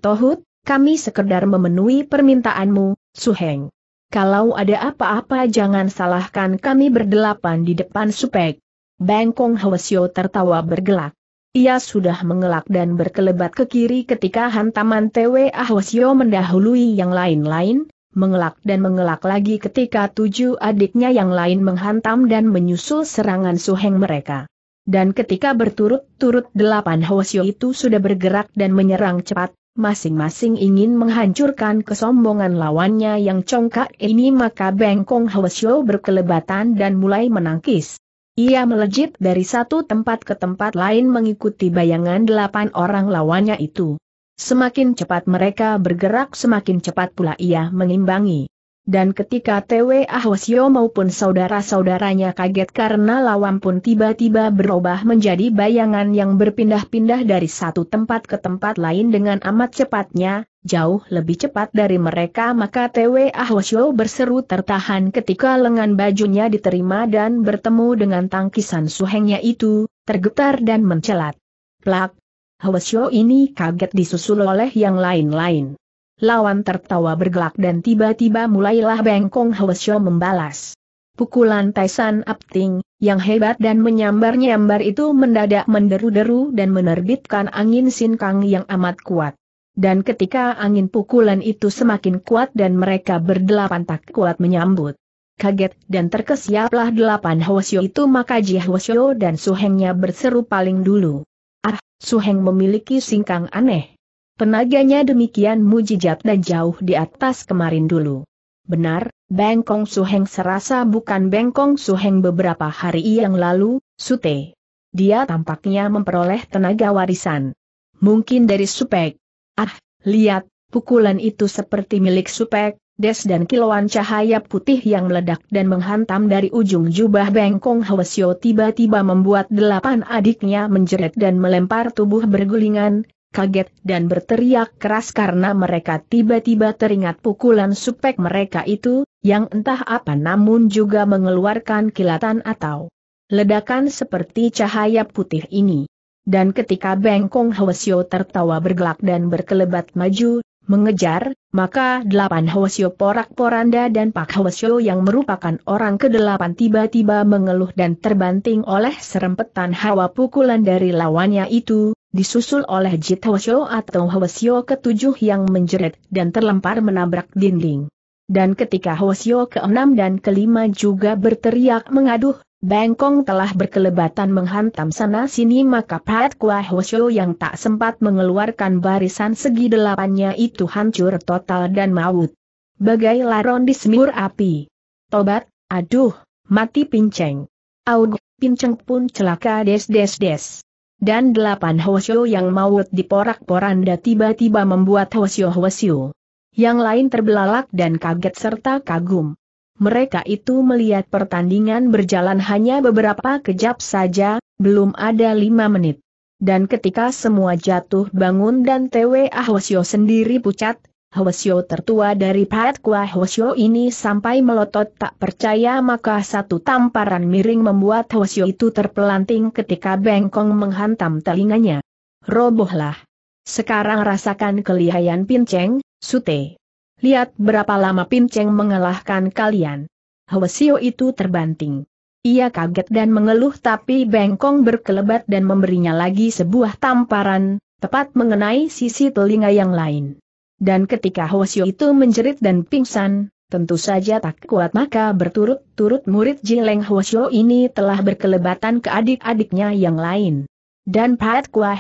S1: kami sekedar memenuhi permintaanmu, Suheng. Kalau ada apa-apa jangan salahkan kami berdelapan di depan supek. Bangkong Hwasyo tertawa bergelak. Ia sudah mengelak dan berkelebat ke kiri ketika hantaman TW Ahwasyo mendahului yang lain-lain, mengelak dan mengelak lagi ketika tujuh adiknya yang lain menghantam dan menyusul serangan suheng mereka. Dan ketika berturut-turut delapan Hwasyo itu sudah bergerak dan menyerang cepat, masing-masing ingin menghancurkan kesombongan lawannya yang congkak ini maka Bengkong Hwasyo berkelebatan dan mulai menangkis. Ia melejit dari satu tempat ke tempat lain mengikuti bayangan delapan orang lawannya itu. Semakin cepat mereka bergerak semakin cepat pula ia mengimbangi. Dan ketika TW Ahwasio maupun saudara-saudaranya kaget karena lawan pun tiba-tiba berubah menjadi bayangan yang berpindah-pindah dari satu tempat ke tempat lain dengan amat cepatnya, jauh lebih cepat dari mereka maka TW Ahwasio berseru tertahan ketika lengan bajunya diterima dan bertemu dengan tangkisan suhengnya itu, tergetar dan mencelat. Plak! Ahwasio ini kaget disusul oleh yang lain-lain. Lawan tertawa bergelak dan tiba-tiba mulailah Bengkong Hwesyo membalas. Pukulan Taisan Apting, yang hebat dan menyambar-nyambar itu mendadak menderu-deru dan menerbitkan angin sinkang yang amat kuat. Dan ketika angin pukulan itu semakin kuat dan mereka berdelapan tak kuat menyambut. Kaget dan terkesiaplah delapan Hwasyo itu maka Ji Hwasyo dan Suhengnya berseru paling dulu. Ah, Suheng memiliki singkang aneh Tenaganya demikian mujijat dan jauh di atas kemarin dulu. Benar, Bengkong Suheng serasa bukan Bengkong Suheng beberapa hari yang lalu, Sute. Dia tampaknya memperoleh tenaga warisan. Mungkin dari Supek. Ah, lihat, pukulan itu seperti milik Supek, Des dan kiloan cahaya putih yang meledak dan menghantam dari ujung jubah Bengkong Hwasyo tiba-tiba membuat delapan adiknya menjerit dan melempar tubuh bergulingan, kaget dan berteriak keras karena mereka tiba-tiba teringat pukulan supek mereka itu, yang entah apa namun juga mengeluarkan kilatan atau ledakan seperti cahaya putih ini. Dan ketika Bengkong Hwasyo tertawa bergelak dan berkelebat maju, mengejar, maka delapan Hwasyo porak-poranda dan Pak Hwasyo yang merupakan orang kedelapan tiba-tiba mengeluh dan terbanting oleh serempetan hawa pukulan dari lawannya itu, disusul oleh Jit Hwasyo atau Hwasyo ketujuh yang menjerit dan terlempar menabrak dinding. Dan ketika Hwasyo keenam dan kelima juga berteriak mengaduh, Bengkong telah berkelebatan menghantam sana-sini maka Pat Kwa Hwasyo yang tak sempat mengeluarkan barisan segi delapannya itu hancur total dan maut. Bagai laron di semur api. Tobat, aduh, mati pinceng. Aduh, pinceng pun celaka des des des. Dan delapan Hwasyo yang maut diporak-poranda tiba-tiba membuat Hwasyo-Hwasyo. Yang lain terbelalak dan kaget serta kagum. Mereka itu melihat pertandingan berjalan hanya beberapa kejap saja, belum ada lima menit. Dan ketika semua jatuh bangun dan TW Ahwasyo sendiri pucat, Hwasyo tertua dari Pat Kua Hwasyo ini sampai melotot tak percaya maka satu tamparan miring membuat Hwasyo itu terpelanting ketika bengkong menghantam telinganya. Robohlah. Sekarang rasakan kelihayan Pinceng, Sute. Lihat berapa lama Pinceng mengalahkan kalian. Hwasyo itu terbanting. Ia kaget dan mengeluh tapi bengkong berkelebat dan memberinya lagi sebuah tamparan, tepat mengenai sisi telinga yang lain. Dan ketika Hwasyo itu menjerit dan pingsan, tentu saja tak kuat maka berturut-turut murid Jileng Hwasyo ini telah berkelebatan ke adik-adiknya yang lain. Dan pahat kuah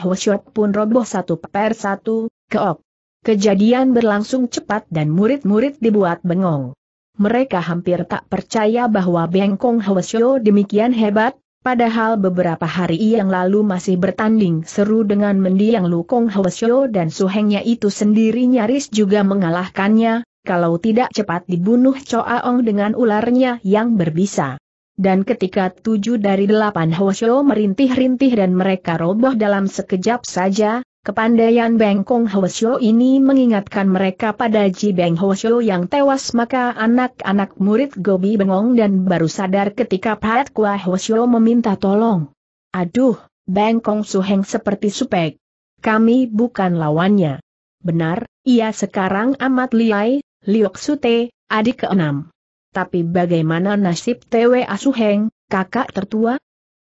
S1: pun roboh satu per satu, keok. Kejadian berlangsung cepat dan murid-murid dibuat bengong. Mereka hampir tak percaya bahwa Bengkong Hwasyo demikian hebat, Padahal beberapa hari yang lalu masih bertanding seru dengan mendiang Lukong Hwasyo dan suhengnya itu sendiri nyaris juga mengalahkannya, kalau tidak cepat dibunuh Choaong dengan ularnya yang berbisa. Dan ketika tujuh dari delapan Hwasyo merintih-rintih dan mereka roboh dalam sekejap saja, Kepandaian Beng Kong Hwasyo ini mengingatkan mereka pada Ji Beng Hwasyo yang tewas maka anak-anak murid Gobi bengong dan baru sadar ketika Pat Kua Hwasyo meminta tolong. Aduh, Beng Kong Suheng seperti supek. Kami bukan lawannya. Benar, ia sekarang amat liai, Liok Sute, adik keenam. Tapi bagaimana nasib Twe Asuheng, kakak tertua?